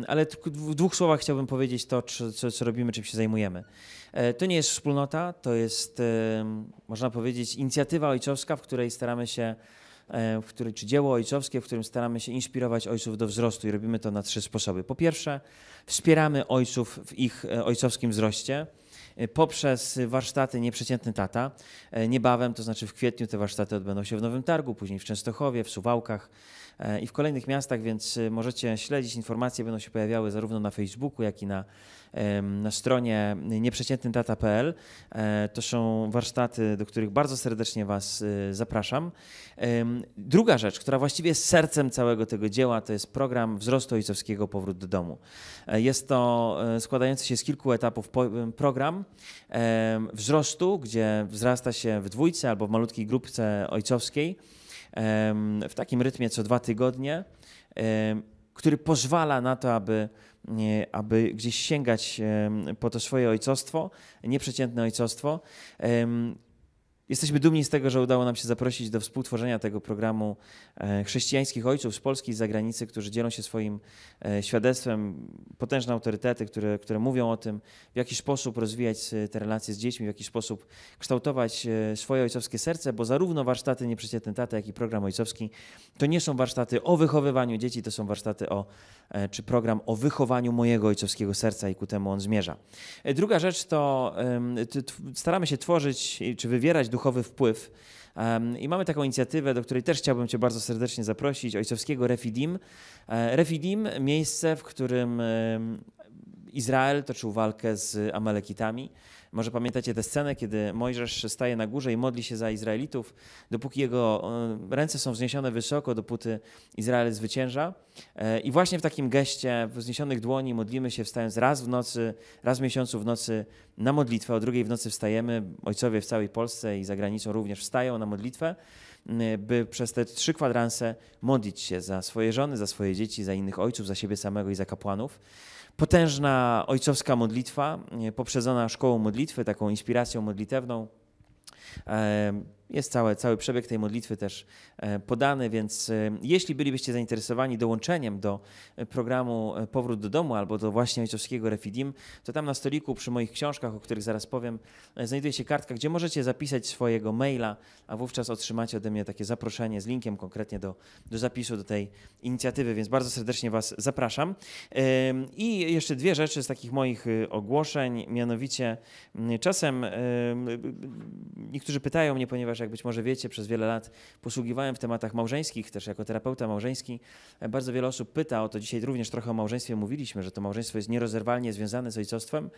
Ale w dwóch słowach chciałbym powiedzieć to, co, co robimy, czym się zajmujemy. E, to nie jest wspólnota, to jest, można powiedzieć, inicjatywa ojcowska, w której staramy się E, w której, czy dzieło ojcowskie, w którym staramy się inspirować ojców do wzrostu i robimy to na trzy sposoby. Po pierwsze, wspieramy ojców w ich e, ojcowskim wzroście Y, poprzez warsztaty Nieprzeciętny Tata. Y, niebawem, to znaczy w kwietniu, te warsztaty odbędą się w Nowym Targu, później w Częstochowie, w Suwałkach y, i w kolejnych miastach, więc możecie śledzić. Informacje będą się pojawiały zarówno na Facebooku, jak i na, na stronie nieprzeciętnytata.pl. E, to są warsztaty, do których bardzo serdecznie Was zapraszam. Druga rzecz, która właściwie jest sercem całego tego dzieła, to jest program Wzrostu Ojcowskiego Powrót do Domu. E, jest to e, składający się z kilku etapów program, wzrostu, gdzie wzrasta się w dwójce albo w malutkiej grupce ojcowskiej w takim rytmie co dwa tygodnie, który pozwala na to, aby, aby gdzieś sięgać po to swoje ojcostwo, nieprzeciętne ojcostwo Jesteśmy dumni z tego, że udało nam się zaprosić do współtworzenia tego programu e, chrześcijańskich ojców z Polski i z zagranicy, którzy dzielą się swoim e, świadectwem, potężne autorytety, które, które mówią o tym, w jaki sposób rozwijać e, te relacje z dziećmi, w jaki sposób kształtować swoje ojcowskie serce, bo zarówno warsztaty Nieprzeciętny Tata, jak i program ojcowski to nie są warsztaty o wychowywaniu dzieci, to są warsztaty o E, czy program o wychowaniu mojego ojcowskiego serca i ku temu on zmierza. E, druga rzecz to staramy się tworzyć czy wywierać duchowy wpływ. I mamy taką inicjatywę, do której też chciałbym Cię bardzo serdecznie zaprosić, ojcowskiego Refidim. E, Refidim, miejsce, w którym Izrael toczył walkę z Amalekitami. Może pamiętacie tę scenę, kiedy Mojżesz staje na górze i modli się za Izraelitów, dopóki jego e, ręce są wzniesione wysoko, dopóty Izrael zwycięża. E, I właśnie w takim geście wzniesionych dłoni modlimy się, wstając raz w nocy, raz w miesiącu w nocy na modlitwę, o drugiej w nocy wstajemy. Ojcowie w całej Polsce i za granicą również wstają na modlitwę by przez te trzy kwadranse modlić się za swoje żony, za swoje dzieci, za innych ojców, za siebie samego i za kapłanów. Potężna ojcowska modlitwa, e, poprzedzona szkołą modlitwy, taką inspiracją modlitewną. E, jest cały, cały przebieg tej modlitwy też e, podany, więc e, jeśli bylibyście zainteresowani dołączeniem do e, programu Powrót do domu albo do właśnie ojcowskiego Refidim, to tam na stoliku przy moich książkach, o których zaraz powiem, znajduje się kartka, gdzie możecie zapisać swojego maila, a wówczas otrzymacie ode mnie takie zaproszenie z linkiem konkretnie do, do zapisu do tej inicjatywy, więc bardzo serdecznie Was zapraszam. I jeszcze dwie rzeczy z takich moich y, ogłoszeń, mianowicie mm, czasem y, y, niektórzy pytają mnie, ponieważ jak być może wiecie, przez wiele lat posługiwałem w tematach małżeńskich, też jako terapeuta małżeński. Bardzo wiele osób pyta o to, dzisiaj również trochę o małżeństwie mówiliśmy, że to małżeństwo jest nierozerwalnie związane z ojcostwem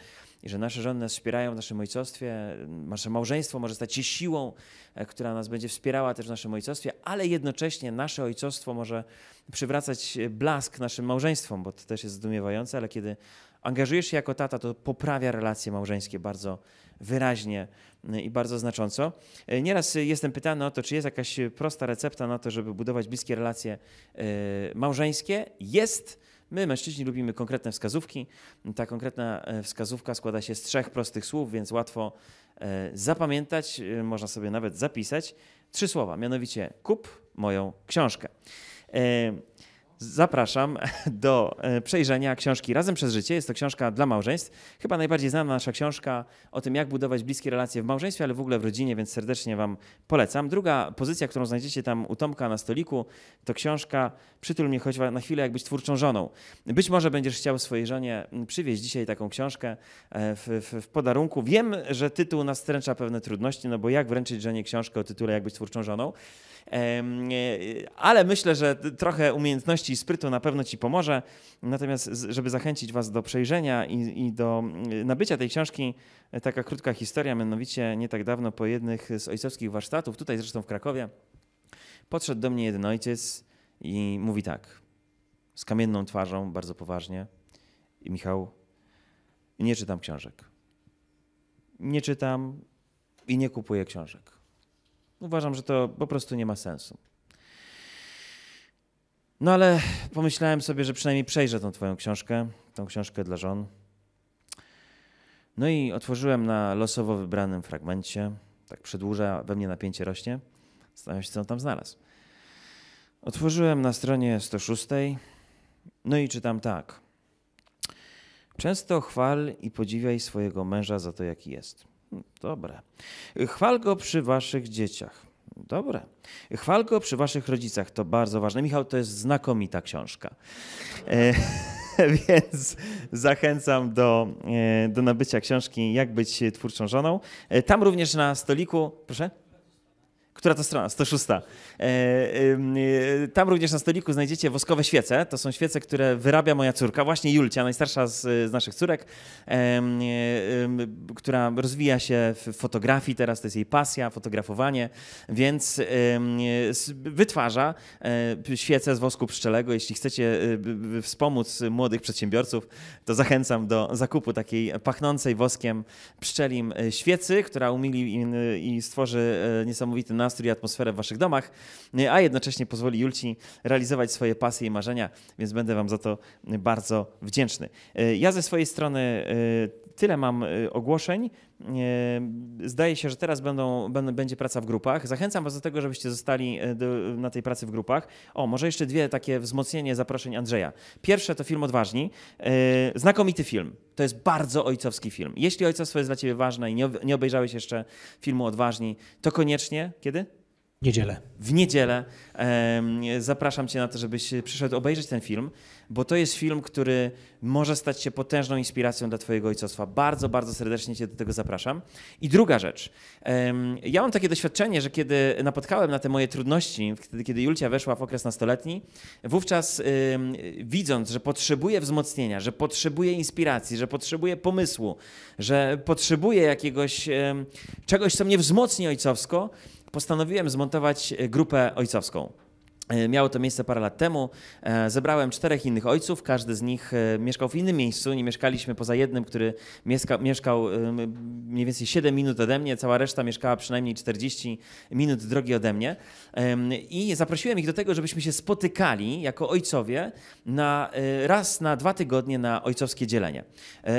i że nasze żony nas wspierają w naszym ojcostwie, nasze małżeństwo może stać się siłą, e, która nas będzie wspierała też w naszym ojcostwie, ale jednocześnie nasze ojcostwo może przywracać e, blask naszym małżeństwom, bo to też jest zdumiewające, ale kiedy angażujesz się jako tata, to poprawia relacje małżeńskie bardzo wyraźnie i bardzo znacząco. E, nieraz jestem pytany o to, czy jest jakaś prosta recepta na to, żeby budować bliskie relacje e, małżeńskie. Jest. My, mężczyźni, lubimy konkretne wskazówki. Ta konkretna e, wskazówka składa się z trzech prostych słów, więc łatwo zapamiętać, można sobie nawet zapisać. Trzy słowa, mianowicie kup moją książkę. Zapraszam do e, przejrzenia książki Razem przez życie. Jest to książka dla małżeństw. Chyba najbardziej znana nasza książka o tym, jak budować bliskie relacje w małżeństwie, ale w ogóle w rodzinie, więc serdecznie Wam polecam. Druga pozycja, którą znajdziecie tam u Tomka na stoliku, to książka Przytul mnie choć na chwilę, jak być twórczą żoną. Być może będziesz chciał swojej żonie przywieźć dzisiaj taką książkę e, w, w, w podarunku. Wiem, że tytuł nastręcza pewne trudności, no bo jak wręczyć żonie książkę o tytule Jak być twórczą żoną? Ale myślę, że trochę umiejętności i sprytu na pewno Ci pomoże. Natomiast, żeby zachęcić Was do przejrzenia i, i do y, nabycia tej książki, y, taka krótka historia, mianowicie nie tak dawno po jednych z ojcowskich warsztatów, tutaj zresztą w Krakowie, podszedł do mnie jeden ojciec i mówi tak, z kamienną twarzą, bardzo poważnie, Michał, nie czytam książek. Nie czytam i nie kupuję książek. Uważam, że to po prostu nie ma sensu. No ale pomyślałem sobie, że przynajmniej przejrzę tą twoją książkę, tą książkę dla żon. No i otworzyłem na losowo wybranym fragmencie. Tak przedłuża, we mnie napięcie rośnie. Zastanawiam się, co tam znalazł. Otworzyłem na stronie 106, no i czytam tak. Często chwal i podziwiaj swojego męża za to, jaki jest. Dobre. Chwal go przy waszych dzieciach. Dobre. Chwal go przy waszych rodzicach. To bardzo ważne. Michał, to jest znakomita książka. E, więc zachęcam do, e, do nabycia książki Jak być twórczą żoną. E, tam również na stoliku, proszę. Która to strona? 106. E, e, tam również na stoliku znajdziecie woskowe świece. To są świece, które wyrabia moja córka, właśnie Julcia, najstarsza z, naszych córek, e, która rozwija się w fotografii teraz, to jest jej pasja, fotografowanie, więc wytwarza świece z wosku pszczelego. Jeśli chcecie wspomóc młodych przedsiębiorców, to zachęcam do zakupu takiej pachnącej woskiem pszczelim świecy, która umili i stworzy niesamowity nastrój i atmosferę w waszych domach, e, a jednocześnie pozwoli Julci realizować swoje pasje i marzenia, więc będę wam za to bardzo wdzięczny. E, ja ze swojej strony e, tyle mam y, ogłoszeń. Y, zdaje się, że teraz będą, będzie praca w grupach. Zachęcam Was do tego, żebyście zostali y, na tej pracy w grupach. O, może jeszcze dwie takie wzmocnienie zaproszeń Andrzeja. Pierwsze to film Odważni. Znakomity film. To jest bardzo ojcowski film. Jeśli ojcostwo jest dla Ciebie ważne i nie obejrzałeś jeszcze filmu Odważni, to koniecznie kiedy? Niedzielę. W niedzielę. Zapraszam Cię na to, żebyś przyszedł obejrzeć ten film, bo to jest film, który może stać się potężną inspiracją dla Twojego ojcostwa. Bardzo, bardzo serdecznie Cię do tego zapraszam. I druga rzecz. Ja mam takie doświadczenie, że kiedy napotkałem na te moje trudności, wtedy, kiedy Julcia weszła w okres nastoletni, wówczas widząc, że potrzebuje wzmocnienia, że potrzebuje inspiracji, że potrzebuje pomysłu, że potrzebuje jakiegoś czegoś, co mnie wzmocni ojcowsko, postanowiłem zmontować e, grupę ojcowską. E, miało to miejsce parę lat temu. E, zebrałem czterech innych ojców, każdy z nich e, mieszkał w innym miejscu. Nie mieszkaliśmy poza jednym, który mieszka, mieszkał mniej więcej 7 minut ode mnie, cała reszta mieszkała przynajmniej 40 minut drogi ode mnie. I zaprosiłem ich do tego, żebyśmy się spotykali jako ojcowie na, raz na dwa tygodnie na ojcowskie dzielenie.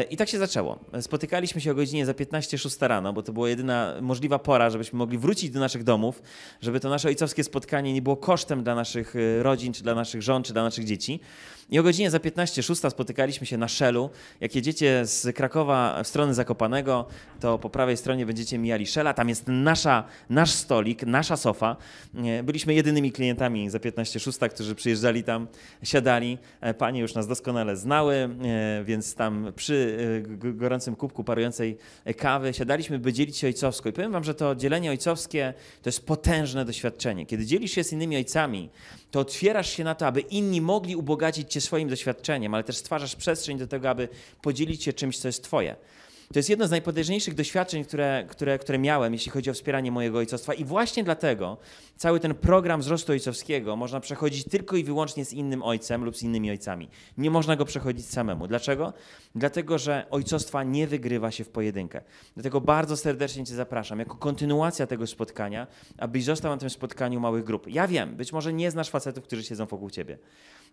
I tak się zaczęło. Spotykaliśmy się o godzinie za 15.06 rano, bo to była jedyna możliwa pora, żebyśmy mogli wrócić do naszych domów, żeby to nasze ojcowskie spotkanie nie było kosztem dla naszych y, rodzin, czy dla naszych żon, czy dla naszych dzieci. I o godzinie za 15.06 spotykaliśmy się na Shellu. Jak jedziecie z Krakowa w stronę Zakopanego, to po prawej stronie będziecie mijali Szela. Tam jest nasza, nasz stolik, nasza sofa. Byliśmy jedynymi klientami za 15.06, którzy przyjeżdżali tam, siadali. E, panie już nas doskonale znały, e, więc tam przy e, gorącym kubku parującej kawy siadaliśmy, by dzielić się ojcowsko. I powiem wam, że to dzielenie ojcowskie to jest potężne doświadczenie. Kiedy dzielisz się z innymi ojcami, to otwierasz się na to, aby inni mogli ubogacić cię swoim doświadczeniem, ale też stwarzasz przestrzeń do tego, aby podzielić się czymś, co jest twoje. To jest jedno z najpodejrzniejszych doświadczeń, które, które, które miałem, jeśli chodzi o wspieranie mojego ojcostwa. I właśnie dlatego cały ten program wzrostu ojcowskiego można przechodzić tylko i wyłącznie z innym ojcem lub z innymi ojcami. Nie można go przechodzić samemu. Dlaczego? Dlatego, że ojcostwa nie wygrywa się w pojedynkę. Dlatego bardzo serdecznie Cię zapraszam jako kontynuacja tego spotkania, abyś został na tym spotkaniu małych grup. Ja wiem, być może nie znasz facetów, którzy siedzą wokół Ciebie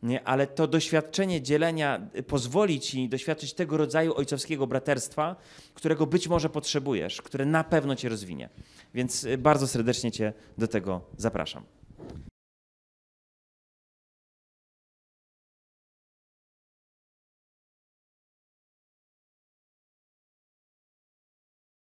nie? ale to doświadczenie dzielenia y, pozwoli ci doświadczyć tego rodzaju ojcowskiego braterstwa, którego być może potrzebujesz, które na pewno cię rozwinie. Więc y, bardzo serdecznie cię do tego zapraszam.